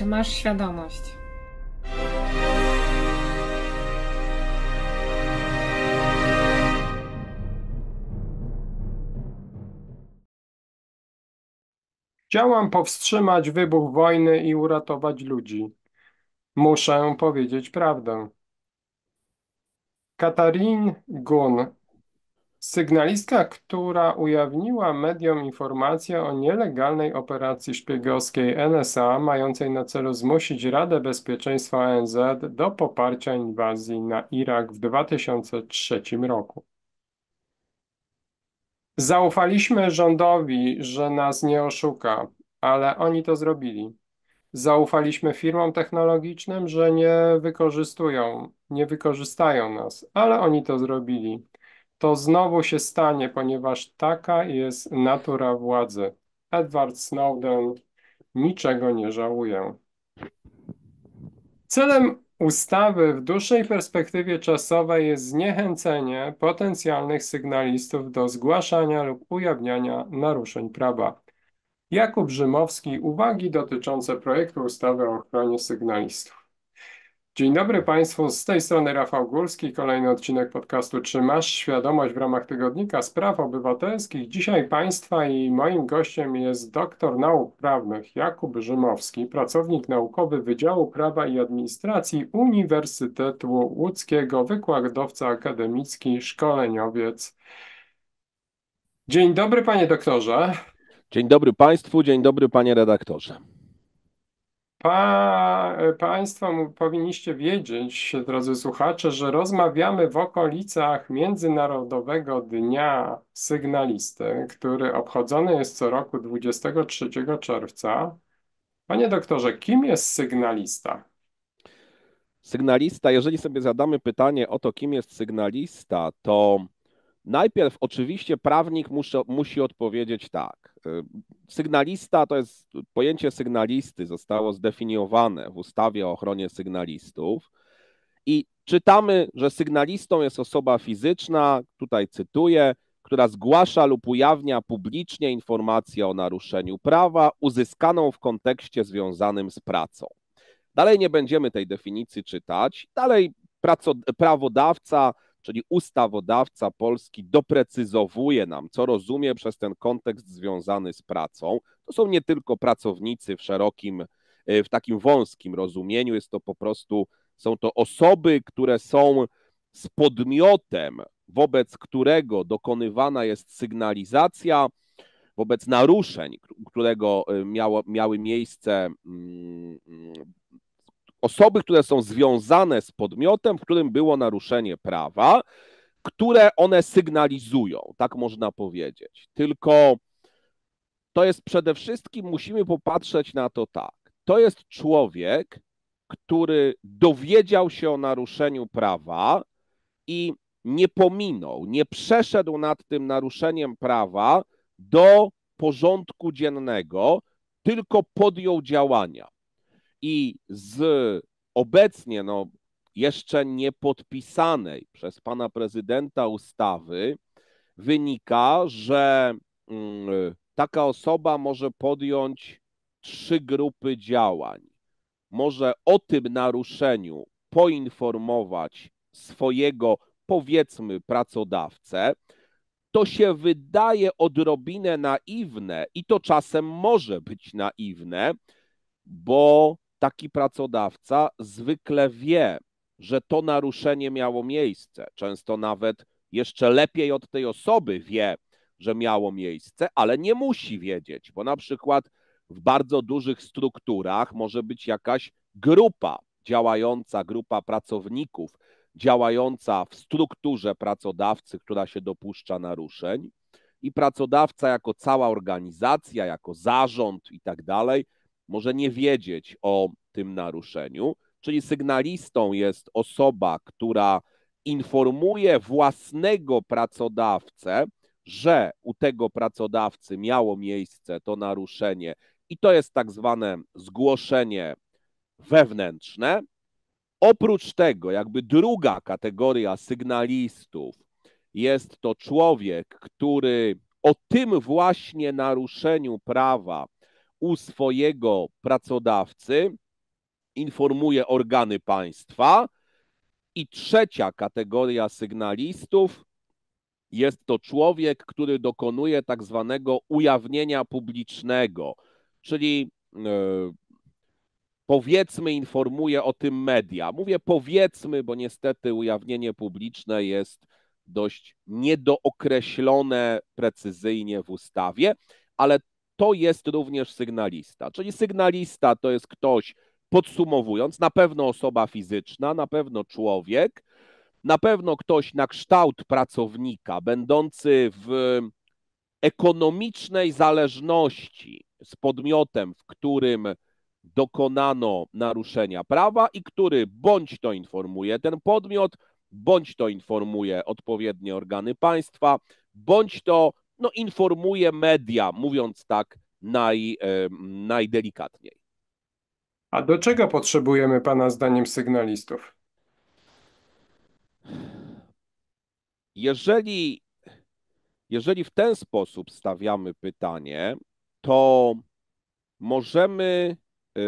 Czy masz świadomość? Chciałam powstrzymać wybuch wojny i uratować ludzi. Muszę powiedzieć prawdę. Katarin Gun Sygnalistka, która ujawniła mediom informację o nielegalnej operacji szpiegowskiej NSA mającej na celu zmusić Radę Bezpieczeństwa ONZ do poparcia inwazji na Irak w 2003 roku. Zaufaliśmy rządowi, że nas nie oszuka, ale oni to zrobili. Zaufaliśmy firmom technologicznym, że nie wykorzystują, nie wykorzystają nas, ale oni to zrobili to znowu się stanie, ponieważ taka jest natura władzy. Edward Snowden niczego nie żałuje. Celem ustawy w dłuższej perspektywie czasowej jest zniechęcenie potencjalnych sygnalistów do zgłaszania lub ujawniania naruszeń prawa. Jakub Rzymowski uwagi dotyczące projektu ustawy o ochronie sygnalistów. Dzień dobry Państwu, z tej strony Rafał Górski, kolejny odcinek podcastu Czy masz świadomość w ramach tygodnika spraw obywatelskich? Dzisiaj Państwa i moim gościem jest doktor nauk prawnych Jakub Rzymowski, pracownik naukowy Wydziału Prawa i Administracji Uniwersytetu Łódzkiego, wykładowca akademicki, szkoleniowiec. Dzień dobry Panie doktorze. Dzień dobry Państwu, dzień dobry Panie redaktorze. Pa, państwo powinniście wiedzieć, drodzy słuchacze, że rozmawiamy w okolicach Międzynarodowego Dnia Sygnalisty, który obchodzony jest co roku 23 czerwca. Panie doktorze, kim jest sygnalista? Sygnalista, jeżeli sobie zadamy pytanie o to, kim jest sygnalista, to Najpierw oczywiście prawnik musi odpowiedzieć tak. Y, sygnalista to jest pojęcie sygnalisty, zostało zdefiniowane w ustawie o ochronie sygnalistów. I czytamy, że sygnalistą jest osoba fizyczna, tutaj cytuję, która zgłasza lub ujawnia publicznie informację o naruszeniu prawa uzyskaną w kontekście związanym z pracą. Dalej nie będziemy tej definicji czytać. Dalej praco, prawodawca czyli ustawodawca polski doprecyzowuje nam, co rozumie przez ten kontekst związany z pracą. To są nie tylko pracownicy w szerokim, e, w takim wąskim rozumieniu, jest to po prostu, są to osoby, które są z podmiotem, wobec którego dokonywana jest sygnalizacja, wobec naruszeń, którego e, miało, miały miejsce mm, mm, osoby, które są związane z podmiotem, w którym było naruszenie prawa, które one sygnalizują, tak można powiedzieć. Tylko to jest przede wszystkim, musimy popatrzeć na to tak. To jest człowiek, który dowiedział się o naruszeniu prawa i nie pominął, nie przeszedł nad tym naruszeniem prawa do porządku dziennego, tylko podjął działania i z obecnie no, jeszcze nie podpisanej przez pana prezydenta ustawy wynika, że mm, taka osoba może podjąć trzy grupy działań. Może o tym naruszeniu poinformować swojego, powiedzmy, pracodawcę. To się wydaje odrobinę naiwne i to czasem może być naiwne, bo taki pracodawca zwykle wie, że to naruszenie miało miejsce. Często nawet jeszcze lepiej od tej osoby wie, że miało miejsce, ale nie musi wiedzieć, bo na przykład w bardzo dużych strukturach może być jakaś grupa działająca, grupa pracowników działająca w strukturze pracodawcy, która się dopuszcza naruszeń i pracodawca jako cała organizacja, jako zarząd i tak dalej może nie wiedzieć o tym naruszeniu, czyli sygnalistą jest osoba, która informuje własnego pracodawcę, że u tego pracodawcy miało miejsce to naruszenie i to jest tak zwane zgłoszenie wewnętrzne. Oprócz tego, jakby druga kategoria sygnalistów jest to człowiek, który o tym właśnie naruszeniu prawa u swojego pracodawcy, informuje organy państwa. I trzecia kategoria sygnalistów jest to człowiek, który dokonuje tak zwanego ujawnienia publicznego, czyli e, powiedzmy informuje o tym media. Mówię powiedzmy, bo niestety ujawnienie publiczne jest dość niedookreślone precyzyjnie w ustawie, ale to jest również sygnalista. Czyli sygnalista to jest ktoś, podsumowując, na pewno osoba fizyczna, na pewno człowiek, na pewno ktoś na kształt pracownika, będący w ekonomicznej zależności z podmiotem, w którym dokonano naruszenia prawa i który bądź to informuje ten podmiot, bądź to informuje odpowiednie organy państwa, bądź to no, informuje media, mówiąc tak naj, e, najdelikatniej. A do czego potrzebujemy Pana zdaniem sygnalistów? Jeżeli, jeżeli w ten sposób stawiamy pytanie, to możemy. E,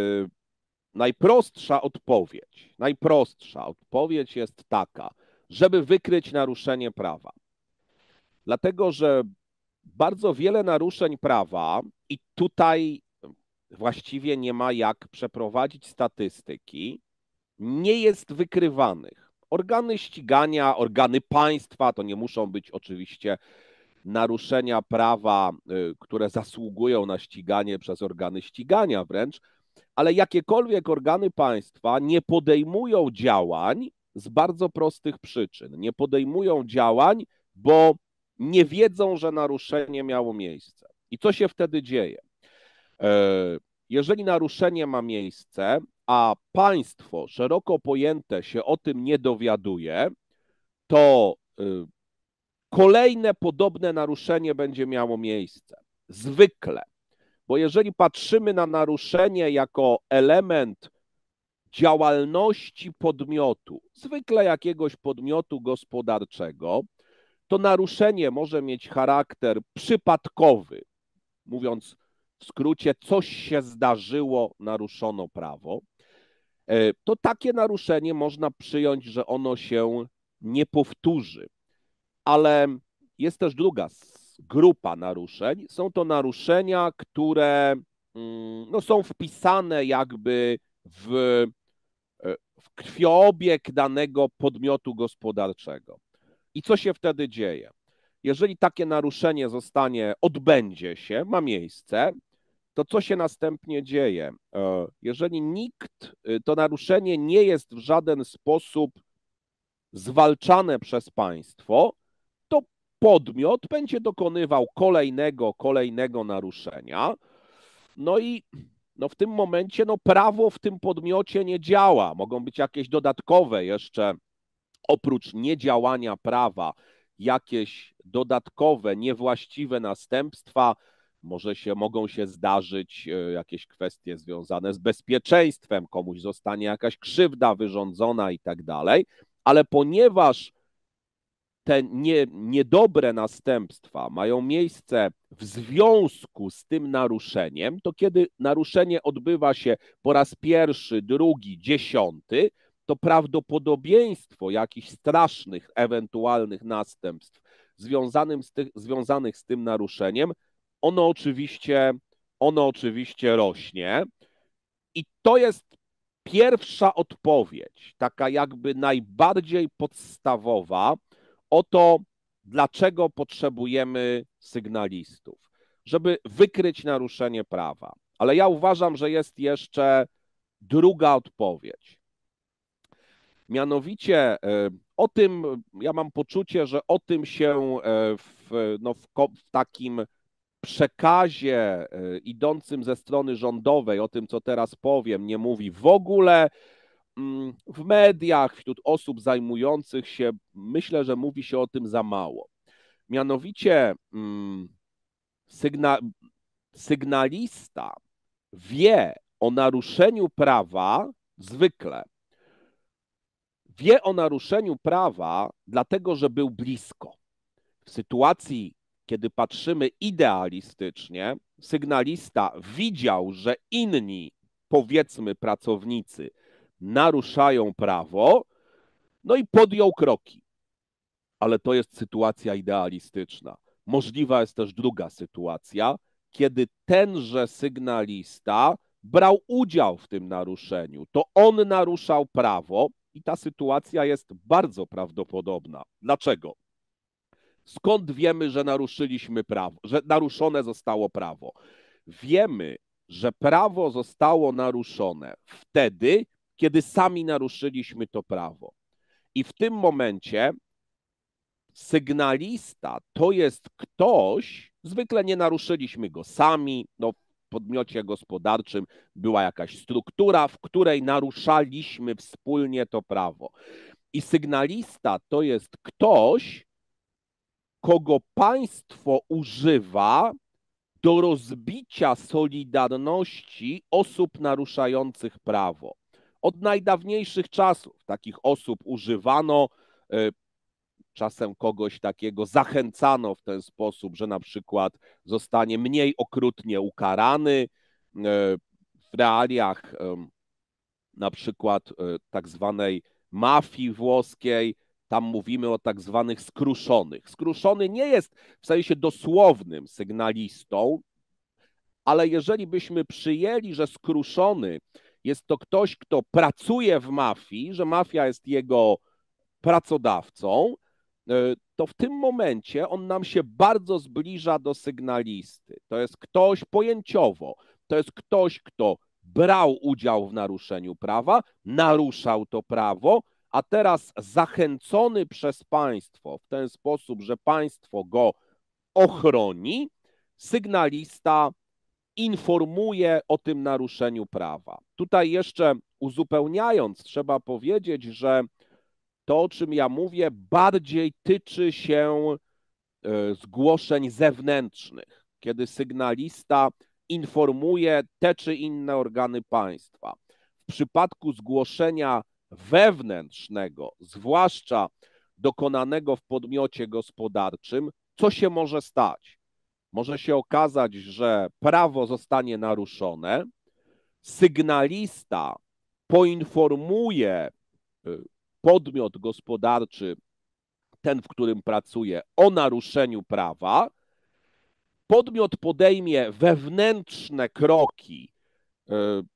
najprostsza odpowiedź, najprostsza odpowiedź jest taka, żeby wykryć naruszenie prawa. Dlatego, że bardzo wiele naruszeń prawa i tutaj właściwie nie ma jak przeprowadzić statystyki, nie jest wykrywanych. Organy ścigania, organy państwa, to nie muszą być oczywiście naruszenia prawa, y, które zasługują na ściganie przez organy ścigania wręcz, ale jakiekolwiek organy państwa nie podejmują działań z bardzo prostych przyczyn. Nie podejmują działań, bo nie wiedzą, że naruszenie miało miejsce. I co się wtedy dzieje? E, jeżeli naruszenie ma miejsce, a państwo szeroko pojęte się o tym nie dowiaduje, to y, kolejne podobne naruszenie będzie miało miejsce. Zwykle. Bo jeżeli patrzymy na naruszenie jako element działalności podmiotu, zwykle jakiegoś podmiotu gospodarczego, to naruszenie może mieć charakter przypadkowy, mówiąc w skrócie, coś się zdarzyło, naruszono prawo, e, to takie naruszenie można przyjąć, że ono się nie powtórzy. Ale jest też druga grupa naruszeń. Są to naruszenia, które mm, no, są wpisane jakby w, e, w krwioobieg danego podmiotu gospodarczego. I co się wtedy dzieje? Jeżeli takie naruszenie zostanie, odbędzie się, ma miejsce, to co się następnie dzieje? E, jeżeli nikt, e, to naruszenie nie jest w żaden sposób zwalczane przez państwo, to podmiot będzie dokonywał kolejnego, kolejnego naruszenia. No i no w tym momencie no prawo w tym podmiocie nie działa. Mogą być jakieś dodatkowe jeszcze oprócz niedziałania prawa jakieś dodatkowe, niewłaściwe następstwa, może się mogą się zdarzyć e, jakieś kwestie związane z bezpieczeństwem, komuś zostanie jakaś krzywda wyrządzona i tak dalej, ale ponieważ te nie, niedobre następstwa mają miejsce w związku z tym naruszeniem, to kiedy naruszenie odbywa się po raz pierwszy, drugi, dziesiąty, to prawdopodobieństwo jakichś strasznych, ewentualnych następstw związanym z tych, związanych z tym naruszeniem, ono oczywiście, ono oczywiście rośnie. I to jest pierwsza odpowiedź, taka jakby najbardziej podstawowa, o to, dlaczego potrzebujemy sygnalistów, żeby wykryć naruszenie prawa. Ale ja uważam, że jest jeszcze druga odpowiedź. Mianowicie e, o tym, ja mam poczucie, że o tym się e, w, no, w, w takim przekazie e, idącym ze strony rządowej, o tym co teraz powiem, nie mówi w ogóle. Mm, w mediach, wśród osób zajmujących się, myślę, że mówi się o tym za mało. Mianowicie mm, sygna sygnalista wie o naruszeniu prawa zwykle wie o naruszeniu prawa, dlatego że był blisko. W sytuacji, kiedy patrzymy idealistycznie, sygnalista widział, że inni, powiedzmy pracownicy, naruszają prawo, no i podjął kroki. Ale to jest sytuacja idealistyczna. Możliwa jest też druga sytuacja, kiedy tenże sygnalista brał udział w tym naruszeniu. To on naruszał prawo, i ta sytuacja jest bardzo prawdopodobna. Dlaczego? Skąd wiemy, że naruszyliśmy prawo, że naruszone zostało prawo? Wiemy, że prawo zostało naruszone wtedy, kiedy sami naruszyliśmy to prawo. I w tym momencie sygnalista to jest ktoś, zwykle nie naruszyliśmy go sami, no podmiocie gospodarczym była jakaś struktura, w której naruszaliśmy wspólnie to prawo. I sygnalista to jest ktoś, kogo państwo używa do rozbicia solidarności osób naruszających prawo. Od najdawniejszych czasów takich osób używano y, czasem kogoś takiego zachęcano w ten sposób, że na przykład zostanie mniej okrutnie ukarany e, w realiach na przykład e, tak zwanej mafii włoskiej. Tam mówimy o tak zwanych skruszonych. Skruszony nie jest w sensie dosłownym sygnalistą, ale jeżeli byśmy przyjęli, że skruszony jest to ktoś, kto pracuje w mafii, że mafia jest jego pracodawcą, E, to w tym momencie on nam się bardzo zbliża do sygnalisty. To jest ktoś pojęciowo, to jest ktoś, kto brał udział w naruszeniu prawa, naruszał to prawo, a teraz zachęcony przez państwo w ten sposób, że państwo go ochroni, sygnalista informuje o tym naruszeniu prawa. Tutaj jeszcze uzupełniając, trzeba powiedzieć, że to, o czym ja mówię, bardziej tyczy się e, zgłoszeń zewnętrznych, kiedy sygnalista informuje te czy inne organy państwa. W przypadku zgłoszenia wewnętrznego, zwłaszcza dokonanego w podmiocie gospodarczym, co się może stać? Może się okazać, że prawo zostanie naruszone, sygnalista poinformuje e, podmiot gospodarczy, ten w którym pracuje, o naruszeniu prawa, podmiot podejmie wewnętrzne kroki e,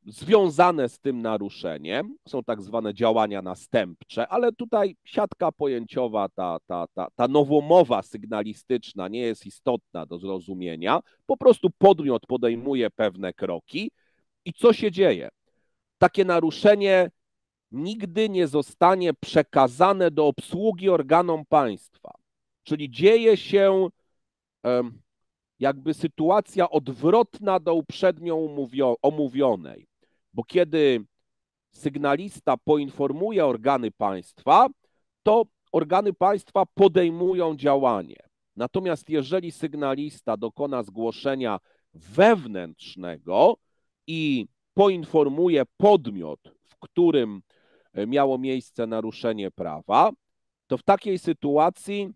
związane z tym naruszeniem, są tak zwane działania następcze, ale tutaj siatka pojęciowa, ta, ta, ta, ta nowomowa sygnalistyczna nie jest istotna do zrozumienia. Po prostu podmiot podejmuje pewne kroki i co się dzieje? Takie naruszenie nigdy nie zostanie przekazane do obsługi organom państwa. Czyli dzieje się jakby sytuacja odwrotna do uprzednio omówionej, bo kiedy sygnalista poinformuje organy państwa, to organy państwa podejmują działanie. Natomiast jeżeli sygnalista dokona zgłoszenia wewnętrznego i poinformuje podmiot, w którym E, miało miejsce naruszenie prawa, to w takiej sytuacji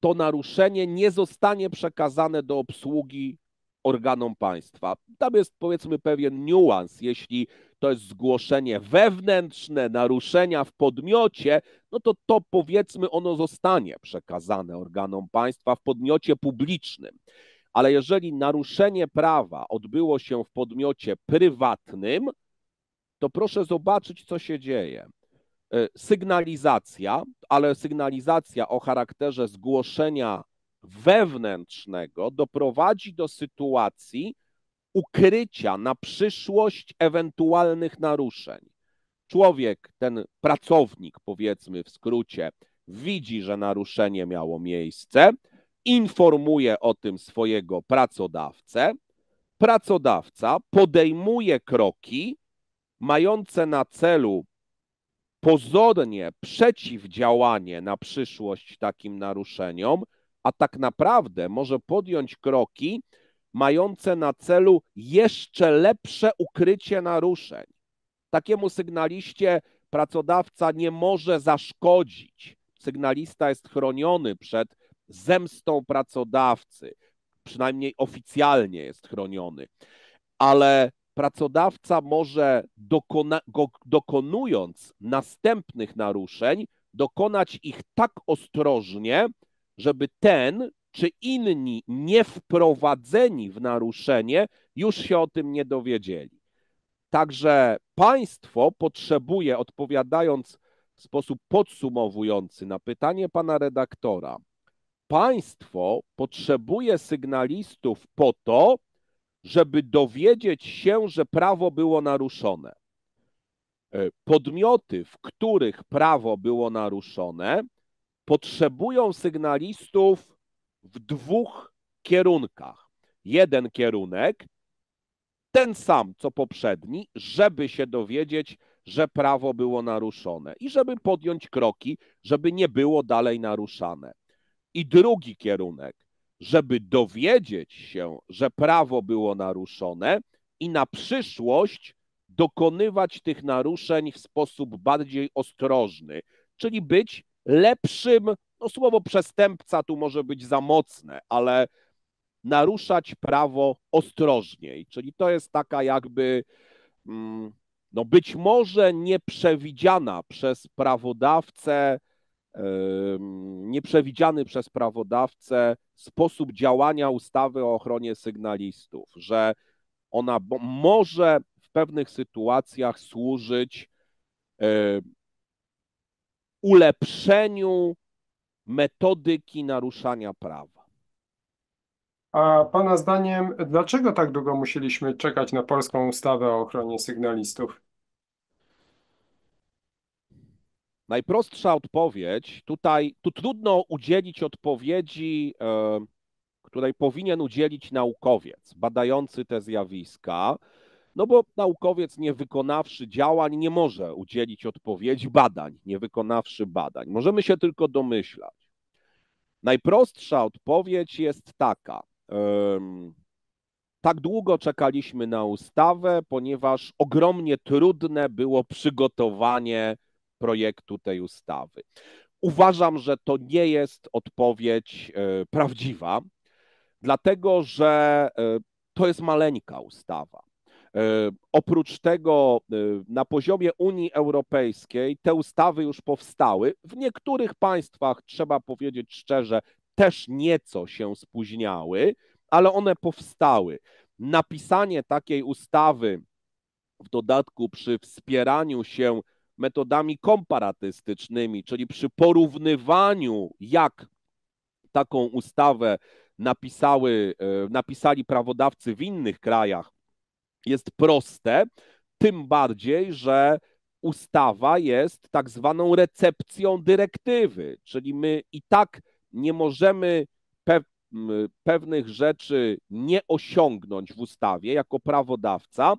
to naruszenie nie zostanie przekazane do obsługi organom państwa. Tam jest powiedzmy pewien niuans. Jeśli to jest zgłoszenie wewnętrzne, naruszenia w podmiocie, no to to powiedzmy ono zostanie przekazane organom państwa w podmiocie publicznym. Ale jeżeli naruszenie prawa odbyło się w podmiocie prywatnym, to proszę zobaczyć, co się dzieje. E, sygnalizacja, ale sygnalizacja o charakterze zgłoszenia wewnętrznego doprowadzi do sytuacji ukrycia na przyszłość ewentualnych naruszeń. Człowiek, ten pracownik, powiedzmy w skrócie, widzi, że naruszenie miało miejsce, informuje o tym swojego pracodawcę. Pracodawca podejmuje kroki mające na celu pozornie przeciwdziałanie na przyszłość takim naruszeniom, a tak naprawdę może podjąć kroki mające na celu jeszcze lepsze ukrycie naruszeń. Takiemu sygnaliście pracodawca nie może zaszkodzić. Sygnalista jest chroniony przed zemstą pracodawcy, przynajmniej oficjalnie jest chroniony. Ale pracodawca może dokona, go, dokonując następnych naruszeń, dokonać ich tak ostrożnie, żeby ten czy inni nie wprowadzeni w naruszenie już się o tym nie dowiedzieli. Także państwo potrzebuje, odpowiadając w sposób podsumowujący na pytanie pana redaktora, państwo potrzebuje sygnalistów po to, żeby dowiedzieć się, że prawo było naruszone. E, podmioty, w których prawo było naruszone, potrzebują sygnalistów w dwóch kierunkach. Jeden kierunek, ten sam co poprzedni, żeby się dowiedzieć, że prawo było naruszone i żeby podjąć kroki, żeby nie było dalej naruszane. I drugi kierunek, żeby dowiedzieć się, że prawo było naruszone i na przyszłość dokonywać tych naruszeń w sposób bardziej ostrożny, czyli być lepszym, no słowo przestępca tu może być za mocne, ale naruszać prawo ostrożniej. Czyli to jest taka jakby mm, no być może nieprzewidziana przez prawodawcę nieprzewidziany przez prawodawcę sposób działania ustawy o ochronie sygnalistów, że ona może w pewnych sytuacjach służyć ulepszeniu metodyki naruszania prawa. A Pana zdaniem, dlaczego tak długo musieliśmy czekać na polską ustawę o ochronie sygnalistów? Najprostsza odpowiedź tutaj, tu trudno udzielić odpowiedzi, e, której powinien udzielić naukowiec badający te zjawiska, no bo naukowiec nie wykonawszy działań nie może udzielić odpowiedzi badań, nie wykonawszy badań. Możemy się tylko domyślać. Najprostsza odpowiedź jest taka. Tak długo czekaliśmy na ustawę, ponieważ ogromnie trudne było przygotowanie projektu tej ustawy. Uważam, że to nie jest odpowiedź e, prawdziwa, dlatego że e, to jest maleńka ustawa. E, oprócz tego na poziomie Unii Europejskiej te ustawy już powstały. W niektórych państwach, trzeba powiedzieć szczerze, też nieco się spóźniały, ale one powstały. Napisanie takiej ustawy, w dodatku przy wspieraniu się metodami komparatystycznymi, czyli przy porównywaniu, jak taką ustawę napisały, e, napisali prawodawcy w innych krajach, jest proste, tym bardziej, że ustawa jest tak zwaną recepcją dyrektywy, czyli my i tak nie możemy pewnych rzeczy nie osiągnąć w ustawie jako prawodawca,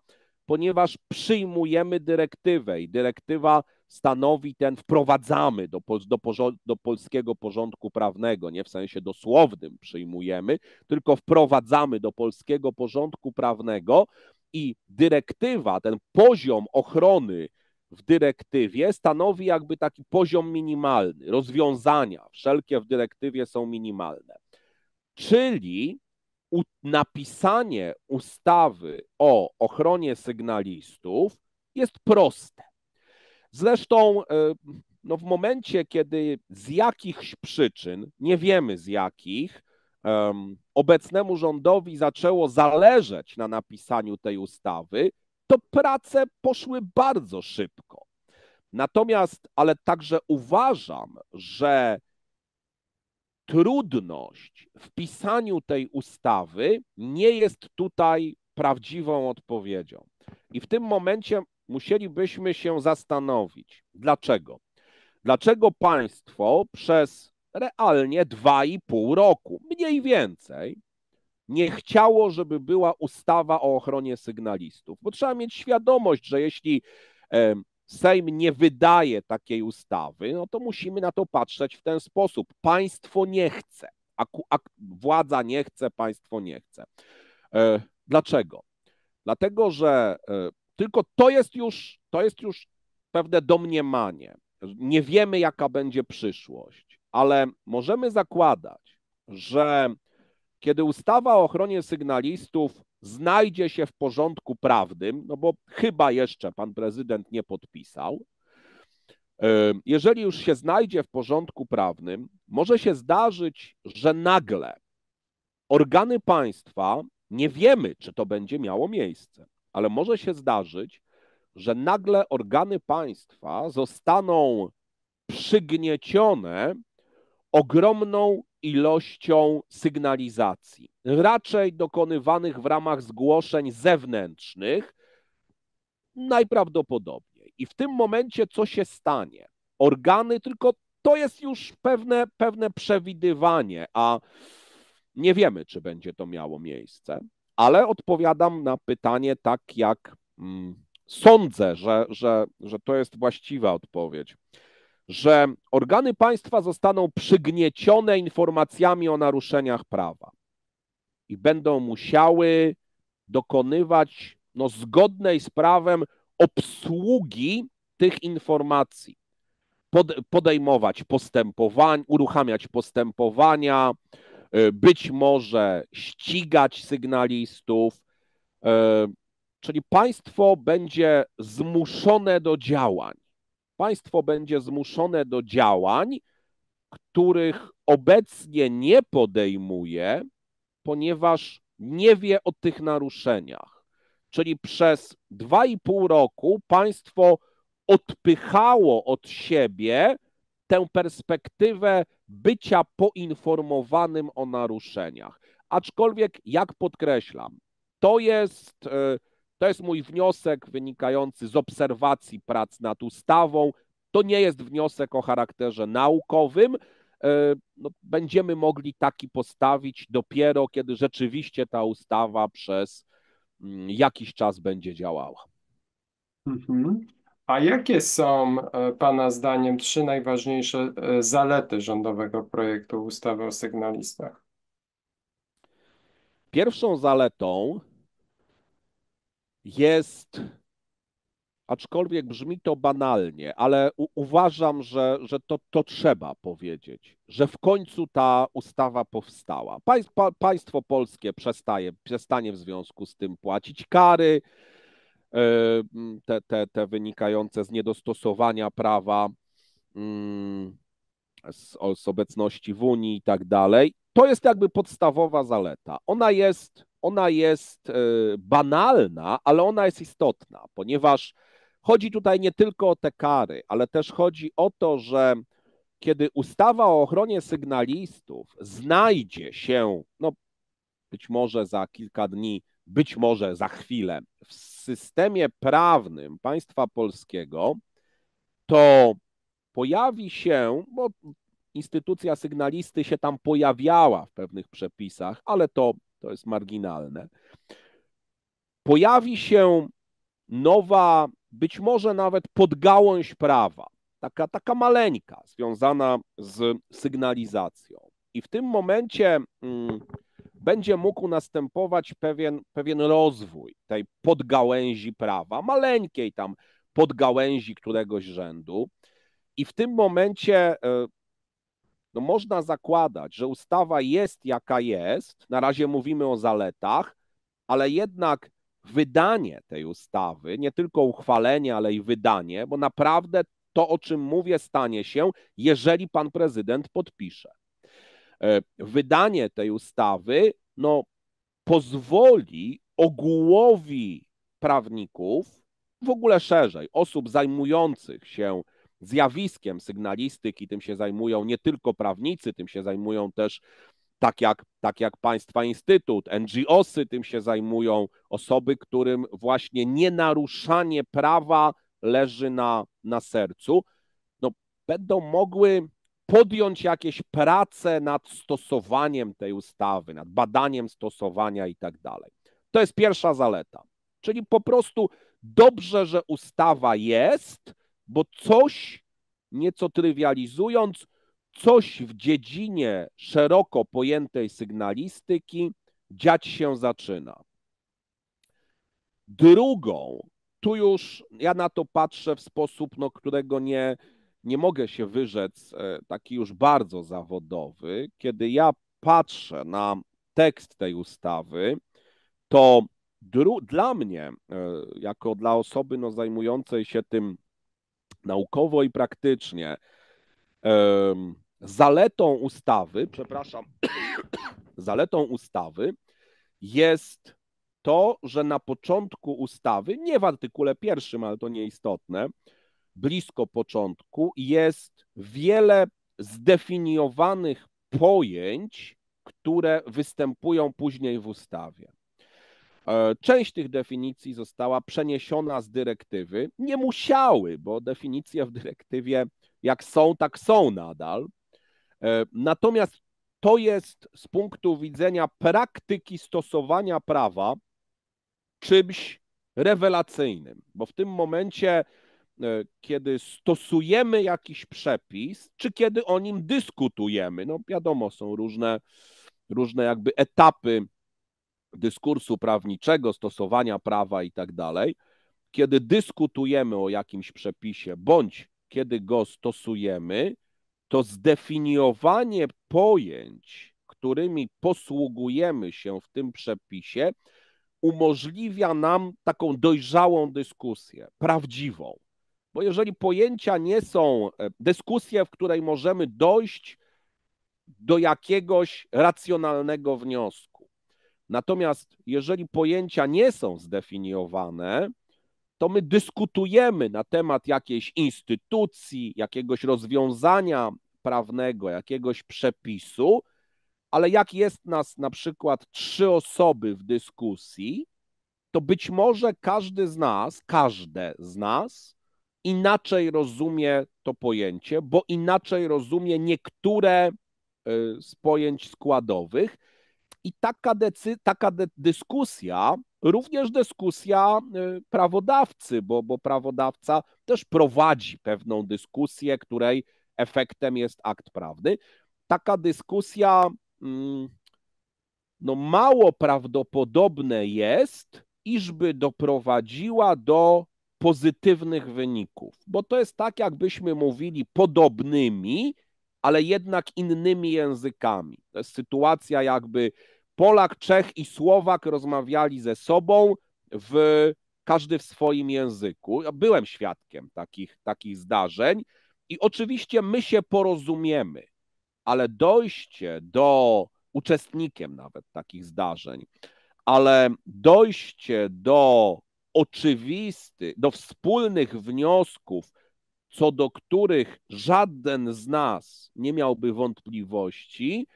ponieważ przyjmujemy dyrektywę i dyrektywa stanowi ten, wprowadzamy do, do, do, polskiego porządku prawnego, nie w sensie dosłownym przyjmujemy, tylko wprowadzamy do polskiego porządku prawnego i dyrektywa, ten poziom ochrony w dyrektywie stanowi jakby taki poziom minimalny, rozwiązania wszelkie w dyrektywie są minimalne. Czyli napisanie ustawy o ochronie sygnalistów jest proste. Zresztą e, no w momencie, kiedy z jakichś przyczyn, nie wiemy z jakich, obecnemu rządowi zaczęło zależeć na napisaniu tej ustawy, to prace poszły bardzo szybko. Natomiast, ale także uważam, że trudność w pisaniu tej ustawy nie jest tutaj prawdziwą odpowiedzią. I w tym momencie musielibyśmy się zastanowić, dlaczego. Dlaczego państwo przez realnie dwa i pół roku, mniej więcej, nie chciało, żeby była ustawa o ochronie sygnalistów? Bo trzeba mieć świadomość, że jeśli Sejm nie wydaje takiej ustawy, no to musimy na to patrzeć w ten sposób. Państwo nie chce, władza nie chce, państwo nie chce. E, dlaczego? Dlatego, że e, tylko to jest już, to jest już pewne domniemanie. Nie wiemy, jaka będzie przyszłość, ale możemy zakładać, że kiedy ustawa o ochronie sygnalistów znajdzie się w porządku prawnym, no bo chyba jeszcze pan prezydent nie podpisał. Jeżeli już się znajdzie w porządku prawnym, może się zdarzyć, że nagle organy państwa, nie wiemy, czy to będzie miało miejsce, ale może się zdarzyć, że nagle organy państwa zostaną przygniecione ogromną ilością sygnalizacji, raczej dokonywanych w ramach zgłoszeń zewnętrznych, najprawdopodobniej. I w tym momencie co się stanie? Organy, tylko to jest już pewne, pewne przewidywanie, a nie wiemy, czy będzie to miało miejsce, ale odpowiadam na pytanie tak, jak mm, sądzę, że, że, że to jest właściwa odpowiedź że organy państwa zostaną przygniecione informacjami o naruszeniach prawa i będą musiały dokonywać no, zgodnej z prawem obsługi tych informacji, Pod, podejmować postępowania, uruchamiać postępowania, y, być może ścigać sygnalistów. Y, czyli państwo będzie zmuszone do działań. Państwo będzie zmuszone do działań, których obecnie nie podejmuje, ponieważ nie wie o tych naruszeniach. Czyli przez dwa i pół roku państwo odpychało od siebie tę perspektywę bycia poinformowanym o naruszeniach. Aczkolwiek, jak podkreślam, to jest e, to jest mój wniosek wynikający z obserwacji prac nad ustawą. To nie jest wniosek o charakterze naukowym. E, no, będziemy mogli taki postawić dopiero, kiedy rzeczywiście ta ustawa przez mm, jakiś czas będzie działała. Mhm. A jakie są e, Pana zdaniem trzy najważniejsze e, zalety rządowego projektu ustawy o sygnalistach? Pierwszą zaletą jest, aczkolwiek brzmi to banalnie, ale u, uważam, że, że to, to trzeba powiedzieć, że w końcu ta ustawa powstała. pa, państwo polskie przestaje, przestanie w związku z tym płacić kary, yy, te, te, te wynikające z niedostosowania prawa, yy, z, z obecności w Unii i tak dalej. To jest jakby podstawowa zaleta. Ona jest ona jest e, banalna, ale ona jest istotna, ponieważ chodzi tutaj nie tylko o te kary, ale też chodzi o to, że kiedy ustawa o ochronie sygnalistów znajdzie się, no być może za kilka dni, być może za chwilę, w systemie prawnym państwa polskiego, to pojawi się, bo instytucja sygnalisty się tam pojawiała w pewnych przepisach, ale to to jest marginalne. Pojawi się nowa, być może nawet podgałąź prawa, taka, taka maleńka, związana z sygnalizacją. I w tym momencie hmm, będzie mógł następować pewien, pewien rozwój tej podgałęzi prawa, maleńkiej tam podgałęzi któregoś rzędu. I w tym momencie e, no można zakładać, że ustawa jest jaka jest, na razie mówimy o zaletach, ale jednak wydanie tej ustawy, nie tylko uchwalenie, ale i wydanie, bo naprawdę to, o czym mówię, stanie się, jeżeli pan prezydent podpisze. E, wydanie tej ustawy no, pozwoli ogółowi prawników, w ogóle szerzej, osób zajmujących się zjawiskiem sygnalistyki, tym się zajmują nie tylko prawnicy, tym się zajmują też tak jak, tak jak Państwa Instytut, NGOsy tym się zajmują, osoby, którym właśnie nienaruszanie prawa leży na, na sercu, no, będą mogły podjąć jakieś prace nad stosowaniem tej ustawy, nad badaniem stosowania i tak dalej. To jest pierwsza zaleta. Czyli po prostu dobrze, że ustawa jest, bo coś nieco trywializując, coś w dziedzinie szeroko pojętej sygnalistyki dziać się zaczyna. Drugą, tu już ja na to patrzę w sposób, no, którego nie, nie mogę się wyrzec, e, taki już bardzo zawodowy. Kiedy ja patrzę na tekst tej ustawy, to dla mnie, e, jako dla osoby no, zajmującej się tym naukowo i praktycznie. Zaletą ustawy, przepraszam, zaletą ustawy jest to, że na początku ustawy, nie w artykule pierwszym, ale to nieistotne, blisko początku jest wiele zdefiniowanych pojęć, które występują później w ustawie. E, część tych definicji została przeniesiona z dyrektywy. Nie musiały, bo definicje w dyrektywie jak są, tak są nadal. E, natomiast to jest z punktu widzenia praktyki stosowania prawa czymś rewelacyjnym, bo w tym momencie, e, kiedy stosujemy jakiś przepis, czy kiedy o nim dyskutujemy, no wiadomo, są różne, różne jakby etapy dyskursu prawniczego, stosowania prawa i tak dalej, kiedy dyskutujemy o jakimś przepisie bądź kiedy go stosujemy, to zdefiniowanie pojęć, którymi posługujemy się w tym przepisie, umożliwia nam taką dojrzałą dyskusję, prawdziwą. Bo jeżeli pojęcia nie są e, dyskusje, w której możemy dojść do jakiegoś racjonalnego wniosku, Natomiast jeżeli pojęcia nie są zdefiniowane, to my dyskutujemy na temat jakiejś instytucji, jakiegoś rozwiązania prawnego, jakiegoś przepisu, ale jak jest nas na przykład trzy osoby w dyskusji, to być może każdy z nas, każde z nas inaczej rozumie to pojęcie, bo inaczej rozumie niektóre y, z pojęć składowych i taka, decy, taka de, dyskusja, również dyskusja y, prawodawcy, bo, bo prawodawca też prowadzi pewną dyskusję, której efektem jest akt prawny. Taka dyskusja mm, no, mało prawdopodobne jest, iżby doprowadziła do pozytywnych wyników, bo to jest tak, jakbyśmy mówili podobnymi, ale jednak innymi językami. To jest sytuacja, jakby Polak, Czech i Słowak rozmawiali ze sobą w każdy w swoim języku. Ja byłem świadkiem takich, takich zdarzeń i oczywiście my się porozumiemy, ale dojście do uczestnikiem nawet takich zdarzeń, ale dojście do oczywisty, do wspólnych wniosków, co do których żaden z nas nie miałby wątpliwości,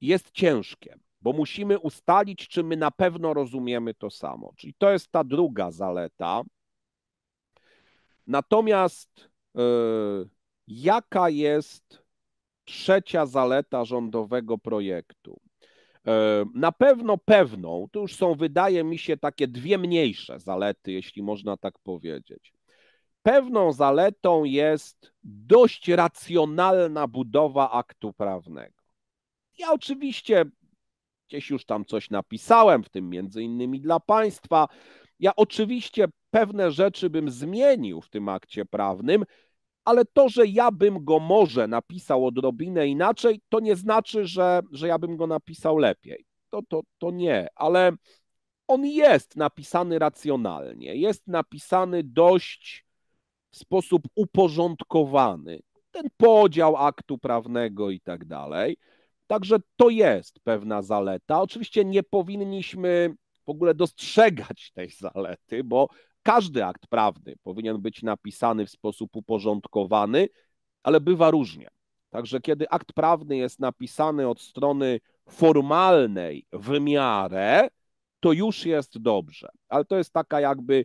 jest ciężkie bo musimy ustalić, czy my na pewno rozumiemy to samo. Czyli to jest ta druga zaleta. Natomiast yy, jaka jest trzecia zaleta rządowego projektu? E, na pewno pewną, to już są, wydaje mi się, takie dwie mniejsze zalety, jeśli można tak powiedzieć. Pewną zaletą jest dość racjonalna budowa aktu prawnego. Ja oczywiście Gdzieś już tam coś napisałem, w tym między innymi dla Państwa. Ja oczywiście pewne rzeczy bym zmienił w tym akcie prawnym, ale to, że ja bym go może napisał odrobinę inaczej, to nie znaczy, że, że ja bym go napisał lepiej. To, to, to nie, ale on jest napisany racjonalnie, jest napisany dość w sposób uporządkowany. Ten podział aktu prawnego i tak dalej. Także to jest pewna zaleta. Oczywiście nie powinniśmy w ogóle dostrzegać tej zalety, bo każdy akt prawny powinien być napisany w sposób uporządkowany, ale bywa różnie. Także kiedy akt prawny jest napisany od strony formalnej w miarę, to już jest dobrze. Ale to jest taka jakby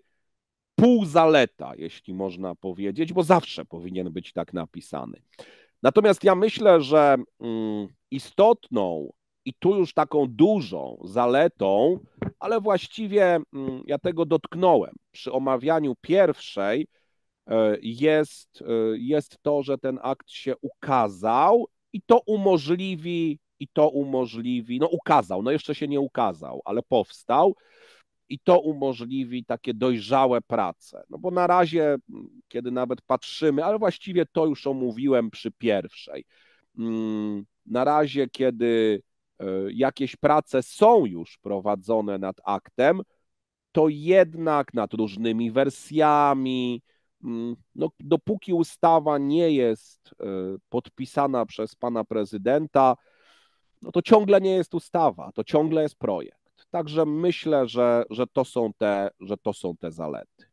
półzaleta, jeśli można powiedzieć, bo zawsze powinien być tak napisany. Natomiast ja myślę, że mm, istotną i tu już taką dużą zaletą, ale właściwie mm, ja tego dotknąłem przy omawianiu pierwszej, e, jest, e, jest to, że ten akt się ukazał i to umożliwi, i to umożliwi, no ukazał, no jeszcze się nie ukazał, ale powstał i to umożliwi takie dojrzałe prace. No bo na razie, mm, kiedy nawet patrzymy, ale właściwie to już omówiłem przy pierwszej. Mm, na razie, kiedy e, jakieś prace są już prowadzone nad aktem, to jednak nad różnymi wersjami, mm, no, dopóki ustawa nie jest e, podpisana przez pana prezydenta, no to ciągle nie jest ustawa, to ciągle jest projekt. Także myślę, że, że, to, są te, że to są te zalety.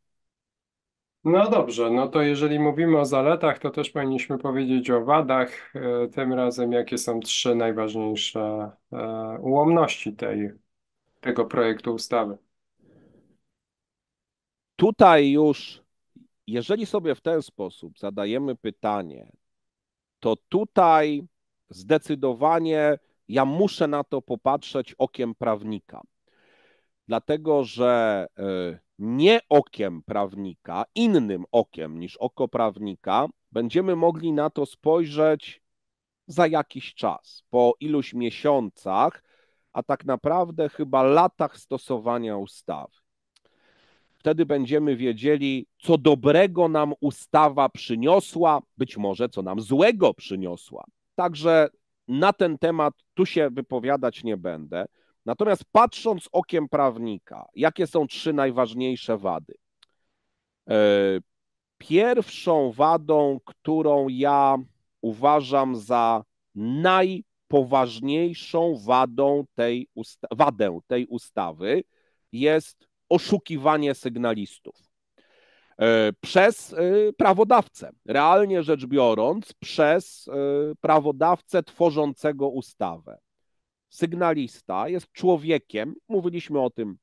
No dobrze, no to jeżeli mówimy o zaletach, to też powinniśmy powiedzieć o wadach. E, tym razem jakie są trzy najważniejsze e, ułomności tej, tego projektu ustawy? Tutaj już, jeżeli sobie w ten sposób zadajemy pytanie, to tutaj zdecydowanie ja muszę na to popatrzeć okiem prawnika. Dlatego, że e, nie okiem prawnika, innym okiem niż oko prawnika, będziemy mogli na to spojrzeć za jakiś czas, po iluś miesiącach, a tak naprawdę chyba latach stosowania ustawy. Wtedy będziemy wiedzieli, co dobrego nam ustawa przyniosła, być może co nam złego przyniosła. Także na ten temat tu się wypowiadać nie będę. Natomiast patrząc okiem prawnika, jakie są trzy najważniejsze wady? E, pierwszą wadą, którą ja uważam za najpoważniejszą wadą tej wadę tej ustawy, jest oszukiwanie sygnalistów. E, przez e, prawodawcę. Realnie rzecz biorąc, przez e, prawodawcę tworzącego ustawę. Sygnalista jest człowiekiem, mówiliśmy o tym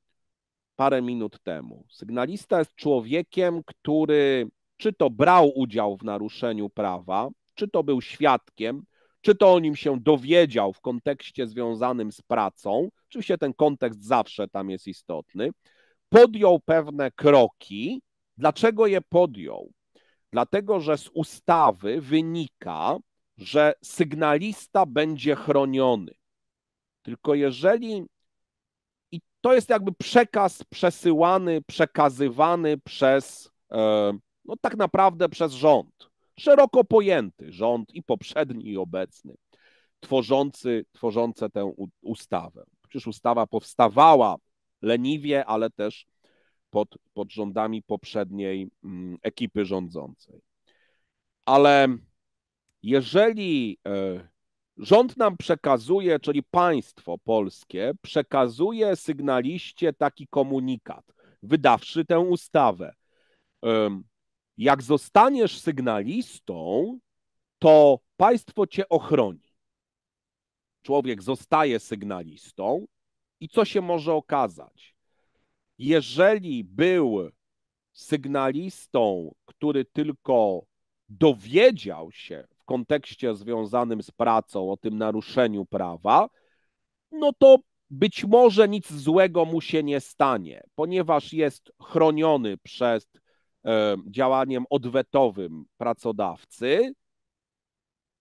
parę minut temu. Sygnalista jest człowiekiem, który czy to brał udział w naruszeniu prawa, czy to był świadkiem, czy to o nim się dowiedział w kontekście związanym z pracą. Oczywiście ten kontekst zawsze tam jest istotny. Podjął pewne kroki, Dlaczego je podjął? Dlatego, że z ustawy wynika, że sygnalista będzie chroniony. Tylko jeżeli i to jest jakby przekaz przesyłany, przekazywany przez e, no tak naprawdę przez rząd, szeroko pojęty rząd i poprzedni i obecny, tworzący, tworzące tę ustawę. Przecież ustawa powstawała leniwie, ale też pod, pod rządami poprzedniej mm, ekipy rządzącej. Ale jeżeli e, rząd nam przekazuje, czyli państwo polskie przekazuje sygnaliście taki komunikat, wydawszy tę ustawę. Jak zostaniesz sygnalistą, to państwo cię ochroni. Człowiek zostaje sygnalistą i co się może okazać? jeżeli był sygnalistą, który tylko dowiedział się w kontekście związanym z pracą o tym naruszeniu prawa, no to być może nic złego mu się nie stanie, ponieważ jest chroniony przez e, działaniem odwetowym pracodawcy,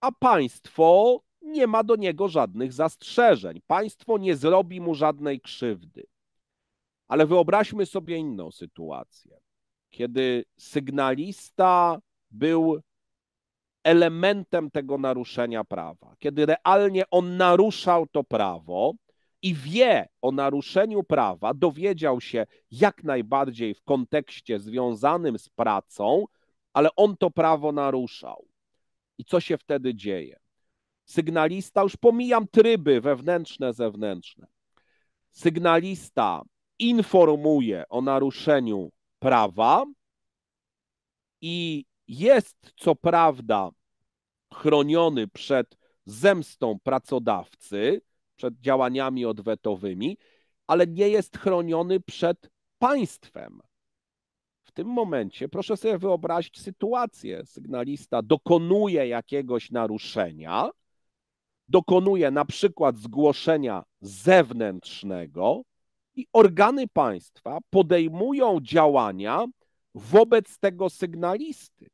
a państwo nie ma do niego żadnych zastrzeżeń. Państwo nie zrobi mu żadnej krzywdy. Ale wyobraźmy sobie inną sytuację, kiedy sygnalista był elementem tego naruszenia prawa, kiedy realnie on naruszał to prawo i wie o naruszeniu prawa, dowiedział się jak najbardziej w kontekście związanym z pracą, ale on to prawo naruszał. I co się wtedy dzieje? Sygnalista, już pomijam tryby wewnętrzne, zewnętrzne. Sygnalista informuje o naruszeniu prawa i jest co prawda chroniony przed zemstą pracodawcy, przed działaniami odwetowymi, ale nie jest chroniony przed państwem. W tym momencie proszę sobie wyobrazić sytuację. Sygnalista dokonuje jakiegoś naruszenia, dokonuje na przykład zgłoszenia zewnętrznego, i organy państwa podejmują działania wobec tego sygnalisty,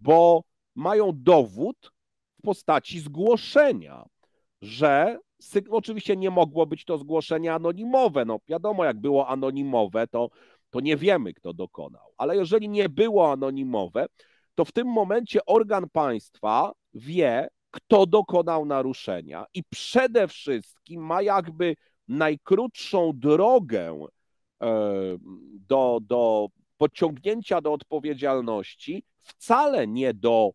bo mają dowód w postaci zgłoszenia, że oczywiście nie mogło być to zgłoszenie anonimowe. No wiadomo, jak było anonimowe, to, to nie wiemy, kto dokonał. Ale jeżeli nie było anonimowe, to w tym momencie organ państwa wie, kto dokonał naruszenia i przede wszystkim ma jakby najkrótszą drogę e, do, do podciągnięcia do odpowiedzialności wcale nie do